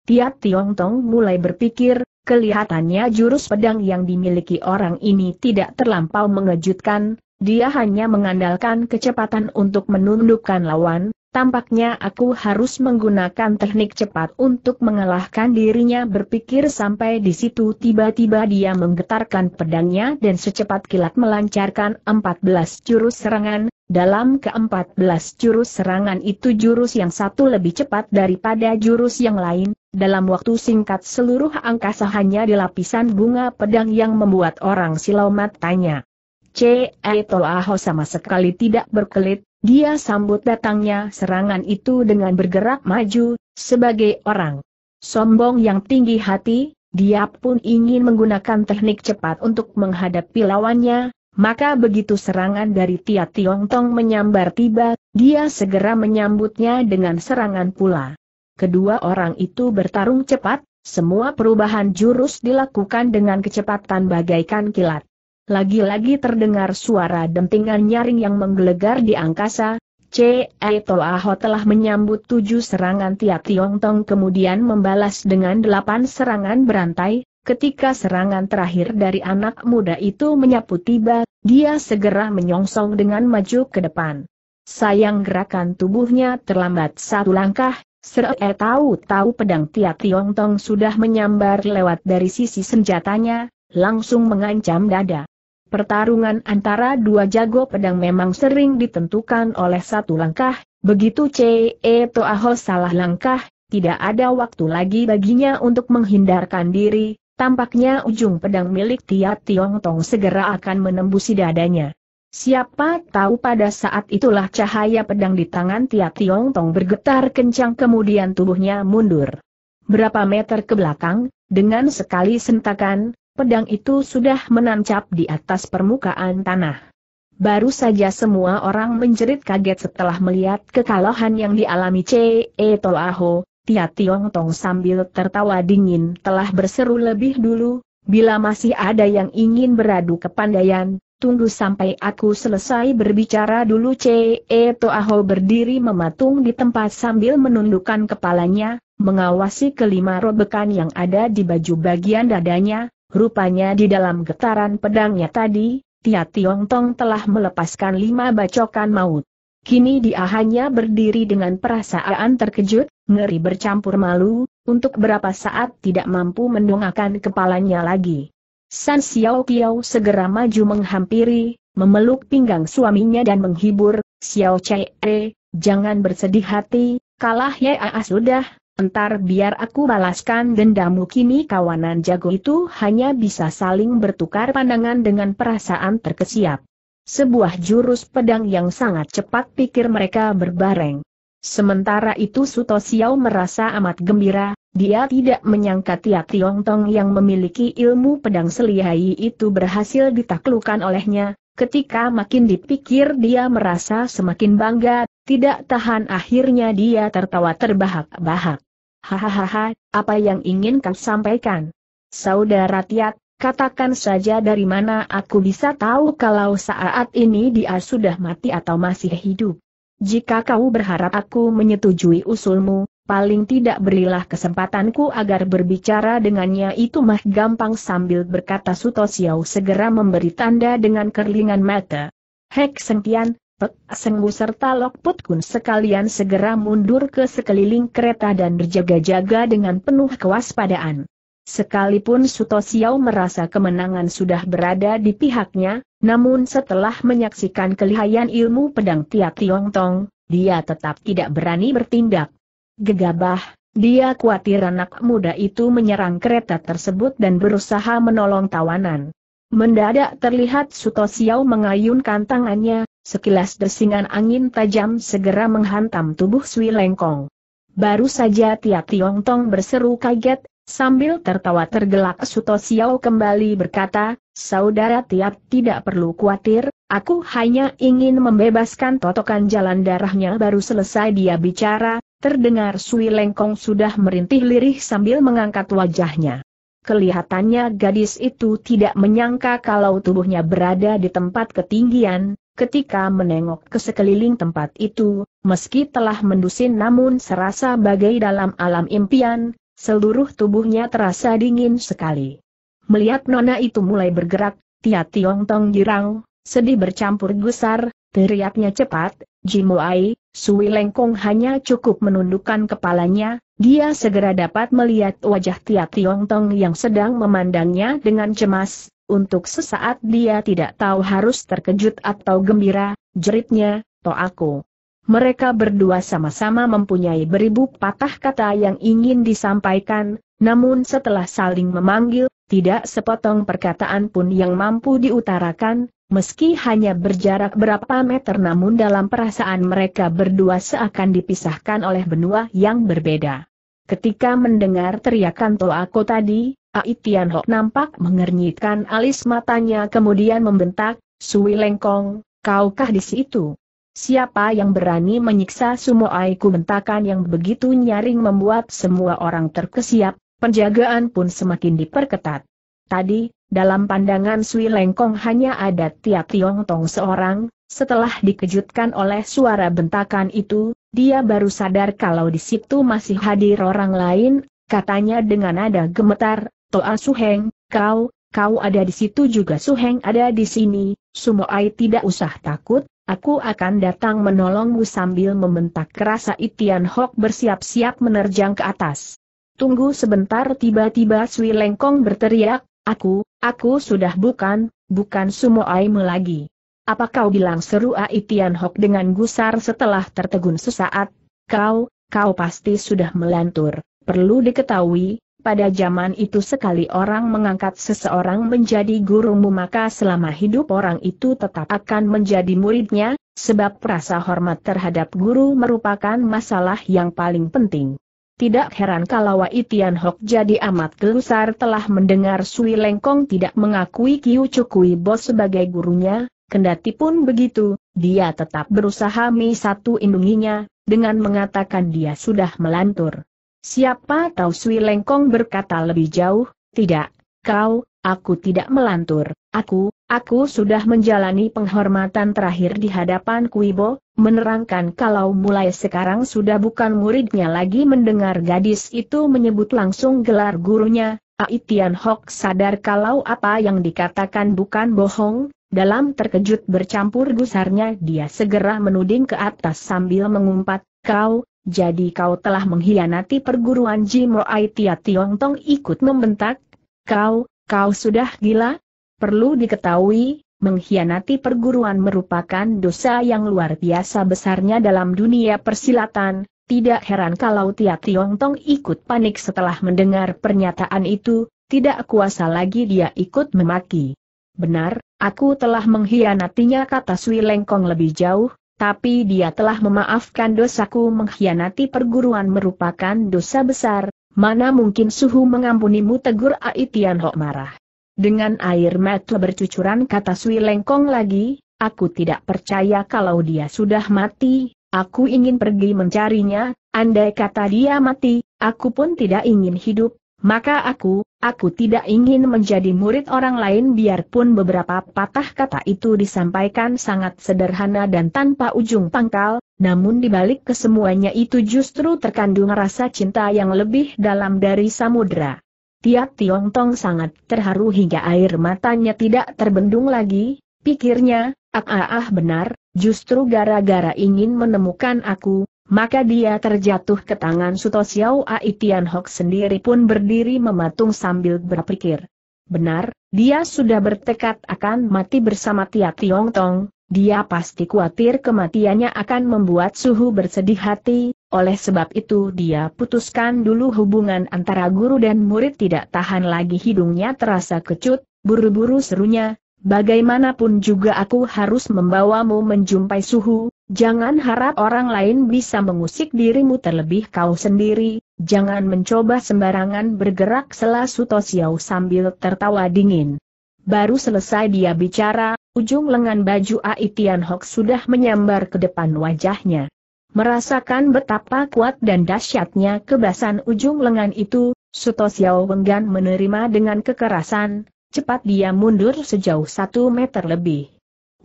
Tiat Tiong Tong mulai berpikir, kelihatannya jurus pedang yang dimiliki orang ini tidak terlampau mengejutkan, dia hanya mengandalkan kecepatan untuk menundukkan lawan, Tampaknya aku harus menggunakan teknik cepat untuk mengalahkan dirinya berpikir sampai di situ tiba-tiba dia menggetarkan pedangnya dan secepat kilat melancarkan 14 jurus serangan, dalam ke-14 jurus serangan itu jurus yang satu lebih cepat daripada jurus yang lain, dalam waktu singkat seluruh angkasa hanya di lapisan bunga pedang yang membuat orang silau matanya. C. Eto Aho sama sekali tidak berkelit, dia sambut datangnya serangan itu dengan bergerak maju, sebagai orang sombong yang tinggi hati, dia pun ingin menggunakan teknik cepat untuk menghadapi lawannya, maka begitu serangan dari Tia Tiong Tong menyambar tiba, dia segera menyambutnya dengan serangan pula. Kedua orang itu bertarung cepat, semua perubahan jurus dilakukan dengan kecepatan bagaikan kilat. Lagi-lagi terdengar suara dentingan nyaring yang menggelegar di angkasa, C.E. Toaho telah menyambut tujuh serangan Tia Tong kemudian membalas dengan delapan serangan berantai, ketika serangan terakhir dari anak muda itu menyapu tiba, dia segera menyongsong dengan maju ke depan. Sayang gerakan tubuhnya terlambat satu langkah, Ser'e tahu-tahu pedang Tia Tong sudah menyambar lewat dari sisi senjatanya, langsung mengancam dada. Pertarungan antara dua jago pedang memang sering ditentukan oleh satu langkah, begitu C.E. Toaho salah langkah, tidak ada waktu lagi baginya untuk menghindarkan diri, tampaknya ujung pedang milik Tia Tiong Tong segera akan menembusi dadanya. Siapa tahu pada saat itulah cahaya pedang di tangan Tia Tiong Tong bergetar kencang kemudian tubuhnya mundur. Berapa meter ke belakang, dengan sekali sentakan, pedang itu sudah menancap di atas permukaan tanah. Baru saja semua orang menjerit kaget setelah melihat kekalahan yang dialami C.E. Aho. Tia Tiong Tong sambil tertawa dingin telah berseru lebih dulu, bila masih ada yang ingin beradu kepandaian, tunggu sampai aku selesai berbicara dulu C.E. Toaho berdiri mematung di tempat sambil menundukkan kepalanya, mengawasi kelima robekan yang ada di baju bagian dadanya, Rupanya di dalam getaran pedangnya tadi, Tia Tiong Tong telah melepaskan lima bacokan maut. Kini dia hanya berdiri dengan perasaan terkejut, ngeri bercampur malu, untuk berapa saat tidak mampu mendongakkan kepalanya lagi. San Xiao Piao segera maju menghampiri, memeluk pinggang suaminya dan menghibur, Xiao E, jangan bersedih hati, kalah ya ah, ah, sudah, Entar biar aku balaskan dendamu kini kawanan jago itu hanya bisa saling bertukar pandangan dengan perasaan terkesiap. Sebuah jurus pedang yang sangat cepat pikir mereka berbareng. Sementara itu Suto Xiao merasa amat gembira, dia tidak menyangka Tia Tiong Tong yang memiliki ilmu pedang selihai itu berhasil ditaklukan olehnya, Ketika makin dipikir dia merasa semakin bangga, tidak tahan akhirnya dia tertawa terbahak-bahak. Hahaha, apa yang ingin kau sampaikan? Saudara Tiat, katakan saja dari mana aku bisa tahu kalau saat ini dia sudah mati atau masih hidup. Jika kau berharap aku menyetujui usulmu, paling tidak berilah kesempatanku agar berbicara dengannya itu mah gampang sambil berkata Suto Xiao segera memberi tanda dengan kerlingan mata. Hek Sengtian, Pek Sengwu serta Lok Put Kun sekalian segera mundur ke sekeliling kereta dan berjaga-jaga dengan penuh kewaspadaan. Sekalipun Suto Xiao merasa kemenangan sudah berada di pihaknya, namun setelah menyaksikan kelihayan ilmu pedang Tia Tiong Tong, dia tetap tidak berani bertindak. Gegabah, dia khawatir anak muda itu menyerang kereta tersebut dan berusaha menolong tawanan. Mendadak terlihat Suto Xiao mengayunkan tangannya, sekilas desingan angin tajam segera menghantam tubuh Sui Lengkong. Baru saja Tia Tiong Tong berseru kaget, sambil tertawa tergelak Suto Xiao kembali berkata, Saudara Tiap tidak perlu khawatir, aku hanya ingin membebaskan totokan jalan darahnya baru selesai dia bicara, Terdengar Sui Lengkong sudah merintih lirih sambil mengangkat wajahnya. Kelihatannya gadis itu tidak menyangka kalau tubuhnya berada di tempat ketinggian, ketika menengok ke sekeliling tempat itu, meski telah mendusin namun serasa bagai dalam alam impian, seluruh tubuhnya terasa dingin sekali. Melihat Nona itu mulai bergerak, Tia Tiong Tong girang, sedih bercampur gusar, teriaknya cepat, Jimuai, Sui Lengkong hanya cukup menundukkan kepalanya, dia segera dapat melihat wajah Tia Tiong Tong yang sedang memandangnya dengan cemas, untuk sesaat dia tidak tahu harus terkejut atau gembira, jeritnya, to aku. Mereka berdua sama-sama mempunyai beribu patah kata yang ingin disampaikan, namun setelah saling memanggil, tidak sepotong perkataan pun yang mampu diutarakan, Meski hanya berjarak berapa meter namun dalam perasaan mereka berdua seakan dipisahkan oleh benua yang berbeda. Ketika mendengar teriakan Toako tadi, Aitian Ho nampak mengernyitkan alis matanya kemudian membentak, Sui Lengkong, kaukah di situ? Siapa yang berani menyiksa semua Aiku? bentakan yang begitu nyaring membuat semua orang terkesiap, penjagaan pun semakin diperketat. Tadi, dalam pandangan Sui Lengkong hanya ada Tia Tiong Tong seorang, setelah dikejutkan oleh suara bentakan itu, dia baru sadar kalau di situ masih hadir orang lain, katanya dengan nada gemetar, Toa Suheng, kau, kau ada di situ juga Suheng ada di sini, Sumoai tidak usah takut, Aku akan datang menolongmu sambil membentak keras Itian Hok bersiap-siap menerjang ke atas. Tunggu sebentar tiba-tiba Sui Lengkong berteriak, Aku, aku sudah bukan, bukan Sumo Aime lagi. Apa kau bilang seru Ai Tian Hok dengan gusar setelah tertegun sesaat? Kau, kau pasti sudah melantur. Perlu diketahui, pada zaman itu sekali orang mengangkat seseorang menjadi gurumu maka selama hidup orang itu tetap akan menjadi muridnya, sebab rasa hormat terhadap guru merupakan masalah yang paling penting. Tidak heran kalau Wai Tian Hok jadi amat gelusar telah mendengar Sui Lengkong tidak mengakui Kiu Cukui Bos sebagai gurunya, kendati pun begitu, dia tetap berusaha Mi Satu indunginya, dengan mengatakan dia sudah melantur. Siapa tahu Sui Lengkong berkata lebih jauh, tidak, kau, aku tidak melantur, aku, Aku sudah menjalani penghormatan terakhir di hadapan Kuibo, menerangkan kalau mulai sekarang sudah bukan muridnya lagi mendengar gadis itu menyebut langsung gelar gurunya, Aitian Hok sadar kalau apa yang dikatakan bukan bohong, dalam terkejut bercampur gusarnya dia segera menuding ke atas sambil mengumpat, kau, jadi kau telah mengkhianati perguruan Jimo Aitia Tiong Tong ikut membentak, kau, kau sudah gila? Perlu diketahui, mengkhianati perguruan merupakan dosa yang luar biasa besarnya dalam dunia persilatan, tidak heran kalau Tia Tong ikut panik setelah mendengar pernyataan itu, tidak kuasa lagi dia ikut memaki. Benar, aku telah mengkhianatinya kata Sui Lengkong lebih jauh, tapi dia telah memaafkan dosaku mengkhianati perguruan merupakan dosa besar, mana mungkin suhu mengampunimu tegur Aitian Hok marah. Dengan air mata bercucuran kata Sui Lengkong lagi, aku tidak percaya kalau dia sudah mati, aku ingin pergi mencarinya, andai kata dia mati, aku pun tidak ingin hidup, maka aku, aku tidak ingin menjadi murid orang lain biarpun beberapa patah kata itu disampaikan sangat sederhana dan tanpa ujung pangkal, namun dibalik kesemuanya itu justru terkandung rasa cinta yang lebih dalam dari samudera. Tiap Tiong Tong sangat terharu hingga air matanya tidak terbendung lagi, pikirnya, ah ah, ah benar, justru gara-gara ingin menemukan aku, maka dia terjatuh ke tangan Suto Xiao Ai Tian Hok sendiri pun berdiri mematung sambil berpikir. Benar, dia sudah bertekad akan mati bersama Tiap Tiong Tong, dia pasti khawatir kematiannya akan membuat suhu bersedih hati, oleh sebab itu dia putuskan dulu hubungan antara guru dan murid tidak tahan lagi hidungnya terasa kecut, buru-buru serunya, bagaimanapun juga aku harus membawamu menjumpai suhu, jangan harap orang lain bisa mengusik dirimu terlebih kau sendiri, jangan mencoba sembarangan bergerak sela Suto sambil tertawa dingin. Baru selesai dia bicara, ujung lengan baju Aitian Hok sudah menyambar ke depan wajahnya. Merasakan betapa kuat dan dahsyatnya kebasan ujung lengan itu, Suto Xiao enggan menerima dengan kekerasan, cepat dia mundur sejauh satu meter lebih.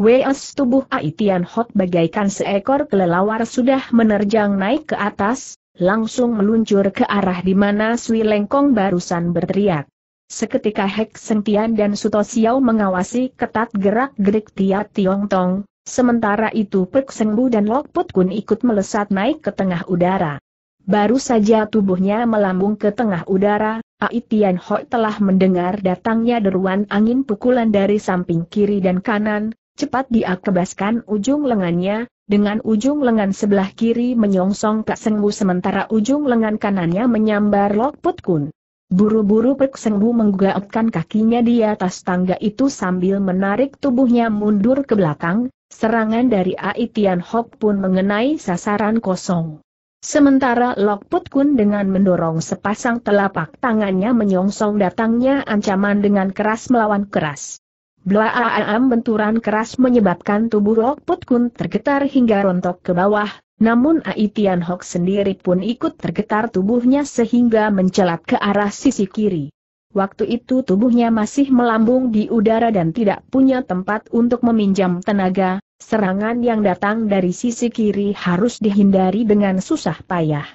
Weas tubuh Aitian Hot bagaikan seekor kelelawar sudah menerjang naik ke atas, langsung meluncur ke arah di mana Sui Lengkong barusan berteriak. Seketika Hek Sentian dan Suto Xiao mengawasi ketat gerak-gerik Tia Tiong Tong, Sementara itu Pek Sengbu dan Lok Put Kun ikut melesat naik ke tengah udara. Baru saja tubuhnya melambung ke tengah udara, Ai Tian Ho telah mendengar datangnya deruan angin pukulan dari samping kiri dan kanan, cepat dia kebaskan ujung lengannya, dengan ujung lengan sebelah kiri menyongsong Pek Sengbu sementara ujung lengan kanannya menyambar Lok Put Kun. Buru-buru Pek Sengbu menggaakkan kakinya di atas tangga itu sambil menarik tubuhnya mundur ke belakang, Serangan dari Ai Tian Hok pun mengenai sasaran kosong. Sementara Lok Put Kun dengan mendorong sepasang telapak tangannya menyongsong datangnya ancaman dengan keras melawan keras. Blaaam benturan keras menyebabkan tubuh Lok Put Kun tergetar hingga rontok ke bawah, namun Ai Tian Hok sendiri pun ikut tergetar tubuhnya sehingga mencelat ke arah sisi kiri. Waktu itu tubuhnya masih melambung di udara dan tidak punya tempat untuk meminjam tenaga, serangan yang datang dari sisi kiri harus dihindari dengan susah payah.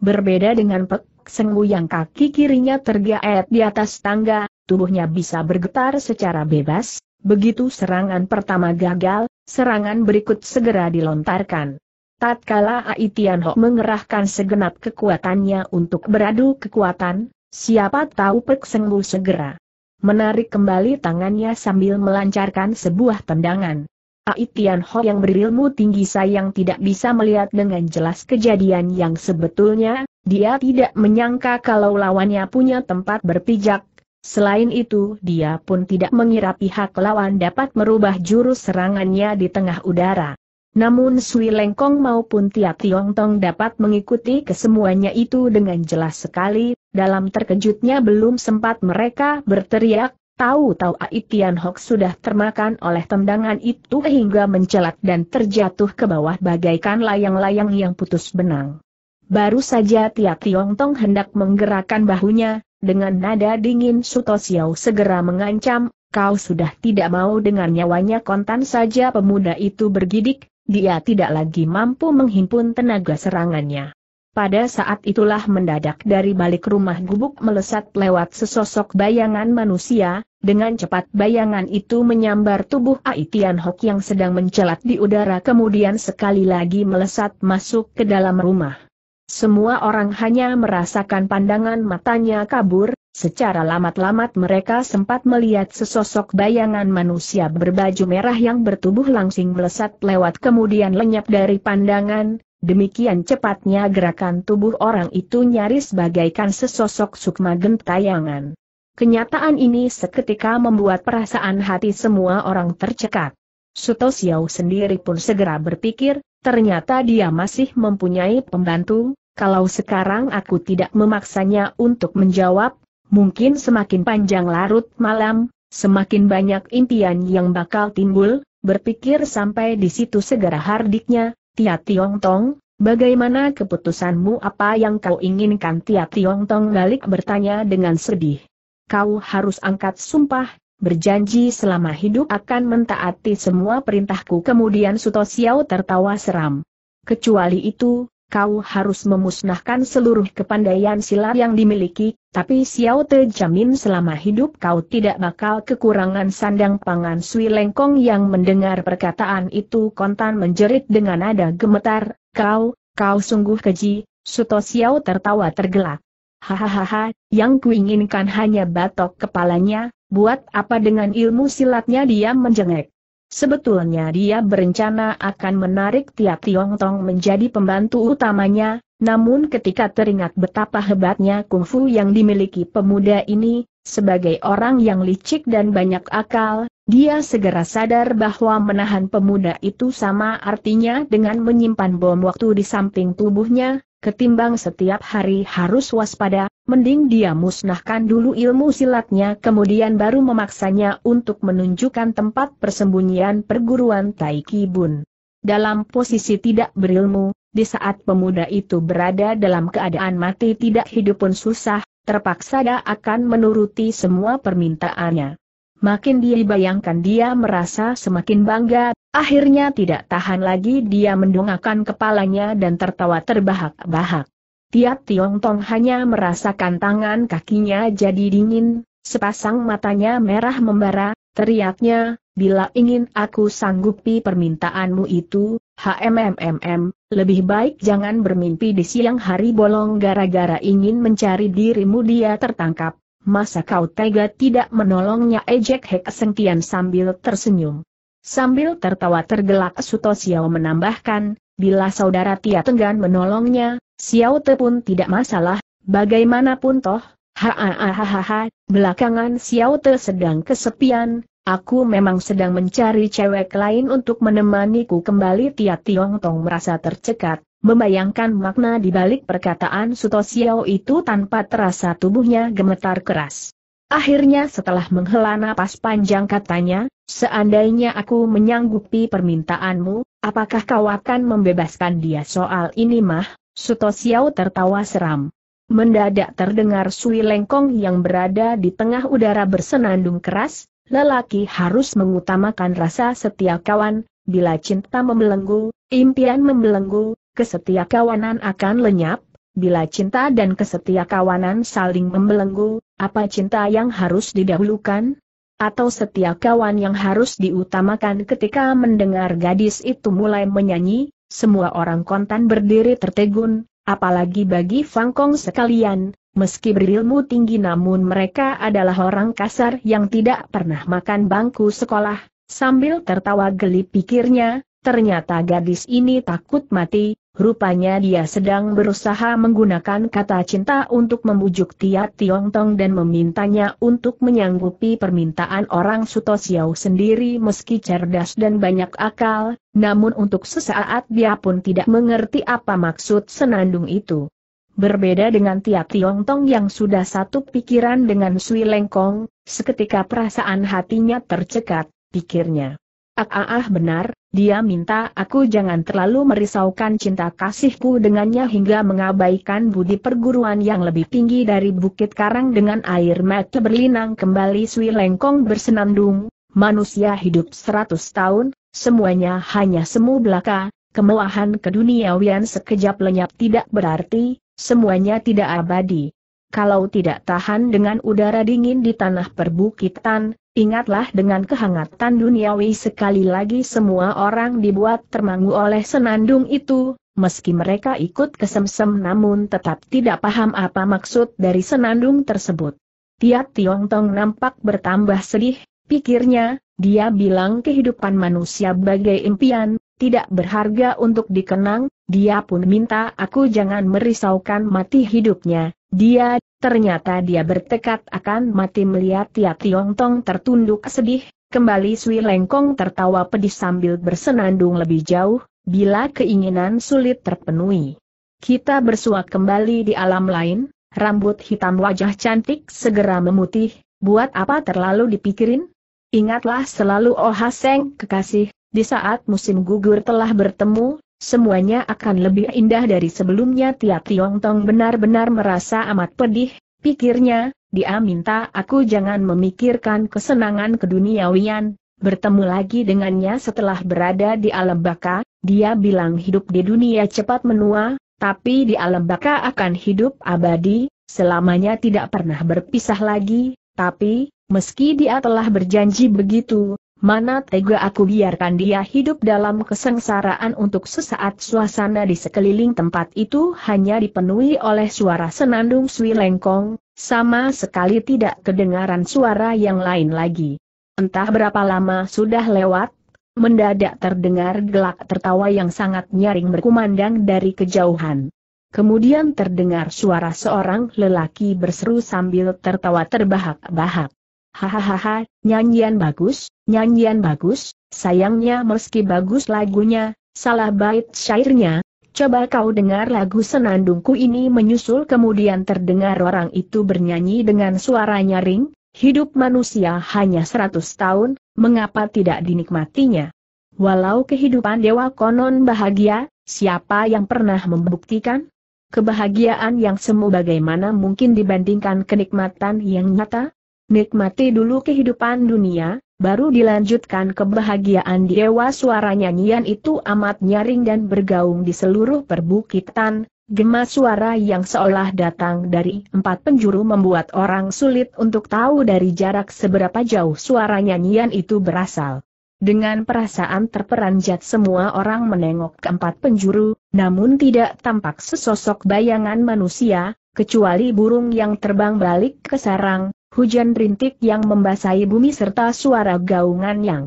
Berbeda dengan Pek Sengwu yang kaki kirinya tergaet di atas tangga, tubuhnya bisa bergetar secara bebas, begitu serangan pertama gagal, serangan berikut segera dilontarkan. Tatkala Aitian Ho mengerahkan segenap kekuatannya untuk beradu kekuatan, Siapa tahu Pek segera menarik kembali tangannya sambil melancarkan sebuah tendangan. Ai Tian Ho yang berilmu tinggi sayang tidak bisa melihat dengan jelas kejadian yang sebetulnya, dia tidak menyangka kalau lawannya punya tempat berpijak. Selain itu dia pun tidak mengira pihak lawan dapat merubah jurus serangannya di tengah udara. Namun Sui Lengkong maupun Tia Tiong Tong dapat mengikuti kesemuanya itu dengan jelas sekali, dalam terkejutnya belum sempat mereka berteriak, tahu-tahu Ai Hok sudah termakan oleh tendangan itu hingga mencelat dan terjatuh ke bawah bagaikan layang-layang yang putus benang. Baru saja Tia Tiong Tong hendak menggerakkan bahunya, dengan nada dingin Suto Xiao segera mengancam, kau sudah tidak mau dengan nyawanya kontan saja pemuda itu bergidik, dia tidak lagi mampu menghimpun tenaga serangannya. Pada saat itulah mendadak dari balik rumah gubuk melesat lewat sesosok bayangan manusia, dengan cepat bayangan itu menyambar tubuh Ai Tian Hok yang sedang mencelat di udara kemudian sekali lagi melesat masuk ke dalam rumah. Semua orang hanya merasakan pandangan matanya kabur, Secara lamat-lamat mereka sempat melihat sesosok bayangan manusia berbaju merah yang bertubuh langsing melesat lewat kemudian lenyap dari pandangan, demikian cepatnya gerakan tubuh orang itu nyaris bagaikan sesosok sukma gentayangan. Kenyataan ini seketika membuat perasaan hati semua orang tercekat. Suto Xiao sendiri pun segera berpikir, ternyata dia masih mempunyai pembantu, kalau sekarang aku tidak memaksanya untuk menjawab, Mungkin semakin panjang larut malam, semakin banyak impian yang bakal timbul, berpikir sampai di situ segera hardiknya, Tia Tiong Tong, bagaimana keputusanmu apa yang kau inginkan Tia Tiong Tong balik bertanya dengan sedih. Kau harus angkat sumpah, berjanji selama hidup akan mentaati semua perintahku kemudian Suto Xiao tertawa seram. Kecuali itu, kau harus memusnahkan seluruh kepandaian silat yang dimiliki, tapi Xiao Te jamin selama hidup kau tidak bakal kekurangan sandang pangan Sui Lengkong yang mendengar perkataan itu kontan menjerit dengan nada gemetar, kau, kau sungguh keji, Suto Xiao tertawa tergelak. Hahaha, yang kuinginkan hanya batok kepalanya, buat apa dengan ilmu silatnya dia menjengek. Sebetulnya dia berencana akan menarik Tia Tiong Tong menjadi pembantu utamanya, namun ketika teringat betapa hebatnya kungfu yang dimiliki pemuda ini, sebagai orang yang licik dan banyak akal, dia segera sadar bahwa menahan pemuda itu sama artinya dengan menyimpan bom waktu di samping tubuhnya, ketimbang setiap hari harus waspada, mending dia musnahkan dulu ilmu silatnya kemudian baru memaksanya untuk menunjukkan tempat persembunyian perguruan Taikibun. Dalam posisi tidak berilmu, di saat pemuda itu berada dalam keadaan mati tidak hidup pun susah, terpaksa dia akan menuruti semua permintaannya. Makin dia bayangkan dia merasa semakin bangga, akhirnya tidak tahan lagi dia mendongakkan kepalanya dan tertawa terbahak-bahak. Tiap Tiong Tong hanya merasakan tangan kakinya jadi dingin, sepasang matanya merah membara, teriaknya, bila ingin aku sanggupi permintaanmu itu, HMMMM, lebih baik jangan bermimpi di siang hari bolong gara-gara ingin mencari dirimu dia tertangkap, masa kau tega tidak menolongnya ejek Hek Sengkian sambil tersenyum. Sambil tertawa tergelak Suto Xiao menambahkan, bila saudara Tia Tenggan menolongnya, Xiao Te pun tidak masalah, bagaimanapun toh, hahaha, belakangan Xiao Te sedang kesepian, aku memang sedang mencari cewek lain untuk menemaniku kembali Tia Tiong Tong merasa tercekat, Membayangkan makna di balik perkataan Sutosiao itu tanpa terasa tubuhnya gemetar keras. Akhirnya setelah menghela napas panjang katanya, seandainya aku menyanggupi permintaanmu, apakah kau akan membebaskan dia soal ini mah? Sutosiao tertawa seram. Mendadak terdengar Sui Lengkong yang berada di tengah udara bersenandung keras, lelaki harus mengutamakan rasa setia kawan, bila cinta membelenggu, impian membelenggu, kesetia kawanan akan lenyap, bila cinta dan kesetia kawanan saling membelenggu, apa cinta yang harus didahulukan? Atau setia kawan yang harus diutamakan ketika mendengar gadis itu mulai menyanyi, semua orang kontan berdiri tertegun, apalagi bagi Fangkong sekalian, meski berilmu tinggi namun mereka adalah orang kasar yang tidak pernah makan bangku sekolah, sambil tertawa geli pikirnya, ternyata gadis ini takut mati, Rupanya dia sedang berusaha menggunakan kata cinta untuk membujuk Tia Tiong Tong dan memintanya untuk menyanggupi permintaan orang Suto Xiao sendiri meski cerdas dan banyak akal, namun untuk sesaat dia pun tidak mengerti apa maksud senandung itu. Berbeda dengan Tia Tiong Tong yang sudah satu pikiran dengan Sui Lengkong, seketika perasaan hatinya tercekat, pikirnya. Ah, ah, ah benar, dia minta aku jangan terlalu merisaukan cinta kasihku dengannya hingga mengabaikan budi perguruan yang lebih tinggi dari Bukit Karang dengan air mata berlinang kembali Sui Lengkong bersenandung, manusia hidup seratus tahun, semuanya hanya semu belaka, kemewahan keduniawian sekejap lenyap tidak berarti, semuanya tidak abadi. Kalau tidak tahan dengan udara dingin di tanah perbukitan, Ingatlah dengan kehangatan duniawi sekali lagi semua orang dibuat termangu oleh senandung itu, meski mereka ikut kesemsem namun tetap tidak paham apa maksud dari senandung tersebut. Tiat Tiong Tong nampak bertambah sedih, pikirnya, dia bilang kehidupan manusia bagai impian, tidak berharga untuk dikenang, dia pun minta aku jangan merisaukan mati hidupnya, dia, Ternyata dia bertekad akan mati melihat Tia Tiong Tong tertunduk sedih, kembali Sui Lengkong tertawa pedih sambil bersenandung lebih jauh, bila keinginan sulit terpenuhi. Kita bersua kembali di alam lain, rambut hitam wajah cantik segera memutih, buat apa terlalu dipikirin? Ingatlah selalu Oh Haseng kekasih, di saat musim gugur telah bertemu, semuanya akan lebih indah dari sebelumnya Tia Tiong Tong benar-benar merasa amat pedih, pikirnya, dia minta aku jangan memikirkan kesenangan keduniawian, bertemu lagi dengannya setelah berada di alam baka, dia bilang hidup di dunia cepat menua, tapi di alam baka akan hidup abadi, selamanya tidak pernah berpisah lagi, tapi, meski dia telah berjanji begitu, Mana tega aku biarkan dia hidup dalam kesengsaraan untuk sesaat suasana di sekeliling tempat itu hanya dipenuhi oleh suara senandung Sui Lengkong, sama sekali tidak kedengaran suara yang lain lagi. Entah berapa lama sudah lewat, mendadak terdengar gelak tertawa yang sangat nyaring berkumandang dari kejauhan. Kemudian terdengar suara seorang lelaki berseru sambil tertawa terbahak-bahak. Hahaha, nyanyian bagus, nyanyian bagus, sayangnya meski bagus lagunya, salah bait syairnya. Coba kau dengar lagu senandungku ini menyusul kemudian terdengar orang itu bernyanyi dengan suara nyaring, hidup manusia hanya seratus tahun, mengapa tidak dinikmatinya? Walau kehidupan dewa konon bahagia, siapa yang pernah membuktikan? Kebahagiaan yang semu bagaimana mungkin dibandingkan kenikmatan yang nyata? Nikmati dulu kehidupan dunia, baru dilanjutkan kebahagiaan dewa suara nyanyian itu amat nyaring dan bergaung di seluruh perbukitan, gema suara yang seolah datang dari empat penjuru membuat orang sulit untuk tahu dari jarak seberapa jauh suara nyanyian itu berasal. Dengan perasaan terperanjat semua orang menengok keempat penjuru, namun tidak tampak sesosok bayangan manusia, kecuali burung yang terbang balik ke sarang, hujan rintik yang membasahi bumi serta suara gaungan yang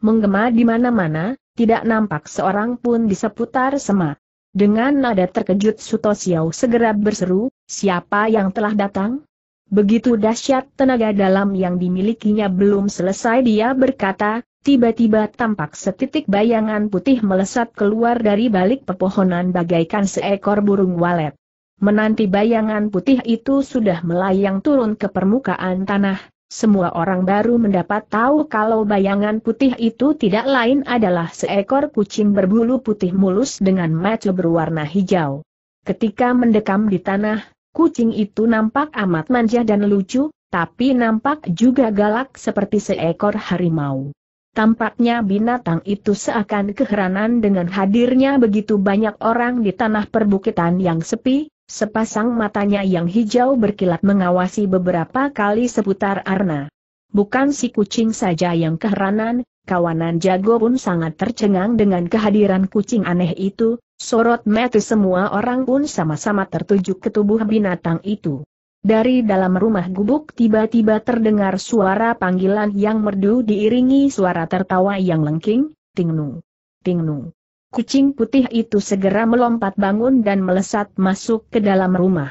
menggema di mana-mana, tidak nampak seorang pun di seputar semak. Dengan nada terkejut Sutosiau segera berseru, siapa yang telah datang? Begitu dahsyat tenaga dalam yang dimilikinya belum selesai dia berkata, tiba-tiba tampak setitik bayangan putih melesat keluar dari balik pepohonan bagaikan seekor burung walet. Menanti bayangan putih itu sudah melayang turun ke permukaan tanah, semua orang baru mendapat tahu kalau bayangan putih itu tidak lain adalah seekor kucing berbulu putih mulus dengan mata berwarna hijau. Ketika mendekam di tanah, kucing itu nampak amat manja dan lucu, tapi nampak juga galak seperti seekor harimau. Tampaknya binatang itu seakan keheranan dengan hadirnya begitu banyak orang di tanah perbukitan yang sepi, Sepasang matanya yang hijau berkilat mengawasi beberapa kali seputar Arna. Bukan si kucing saja yang keheranan, kawanan jago pun sangat tercengang dengan kehadiran kucing aneh itu, sorot mata semua orang pun sama-sama tertuju ke tubuh binatang itu. Dari dalam rumah gubuk tiba-tiba terdengar suara panggilan yang merdu diiringi suara tertawa yang lengking, Tingnu. Tingnu. Kucing putih itu segera melompat bangun dan melesat masuk ke dalam rumah.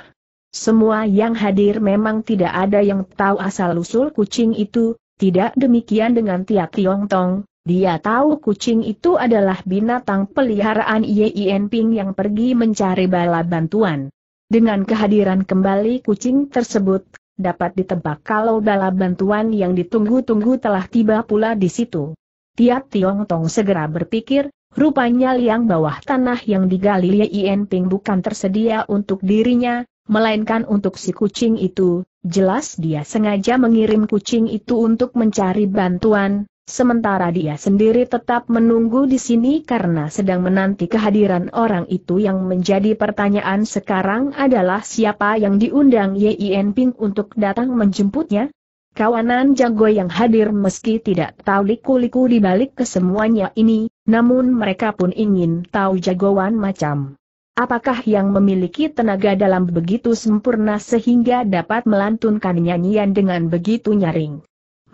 Semua yang hadir memang tidak ada yang tahu asal-usul kucing itu, tidak demikian dengan Tia Tiong Tong, dia tahu kucing itu adalah binatang peliharaan Yien Ping yang pergi mencari bala bantuan. Dengan kehadiran kembali kucing tersebut, dapat ditebak kalau bala bantuan yang ditunggu-tunggu telah tiba pula di situ. Tiap Tiong Tong segera berpikir, Rupanya liang bawah tanah yang digali Yin Ping bukan tersedia untuk dirinya, melainkan untuk si kucing itu, jelas dia sengaja mengirim kucing itu untuk mencari bantuan, sementara dia sendiri tetap menunggu di sini karena sedang menanti kehadiran orang itu yang menjadi pertanyaan sekarang adalah siapa yang diundang Yin Ping untuk datang menjemputnya? Kawanan jago yang hadir meski tidak tahu liku-liku di balik kesemuanya ini, namun mereka pun ingin tahu jagoan macam. Apakah yang memiliki tenaga dalam begitu sempurna sehingga dapat melantunkan nyanyian dengan begitu nyaring?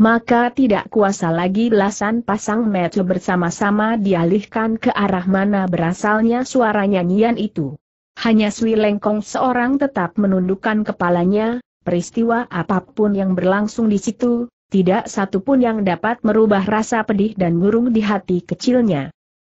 Maka tidak kuasa lagi belasan pasang metu bersama-sama dialihkan ke arah mana berasalnya suara nyanyian itu. Hanya Swilengkong Lengkong seorang tetap menundukkan kepalanya, Peristiwa apapun yang berlangsung di situ, tidak satupun yang dapat merubah rasa pedih dan murung di hati kecilnya.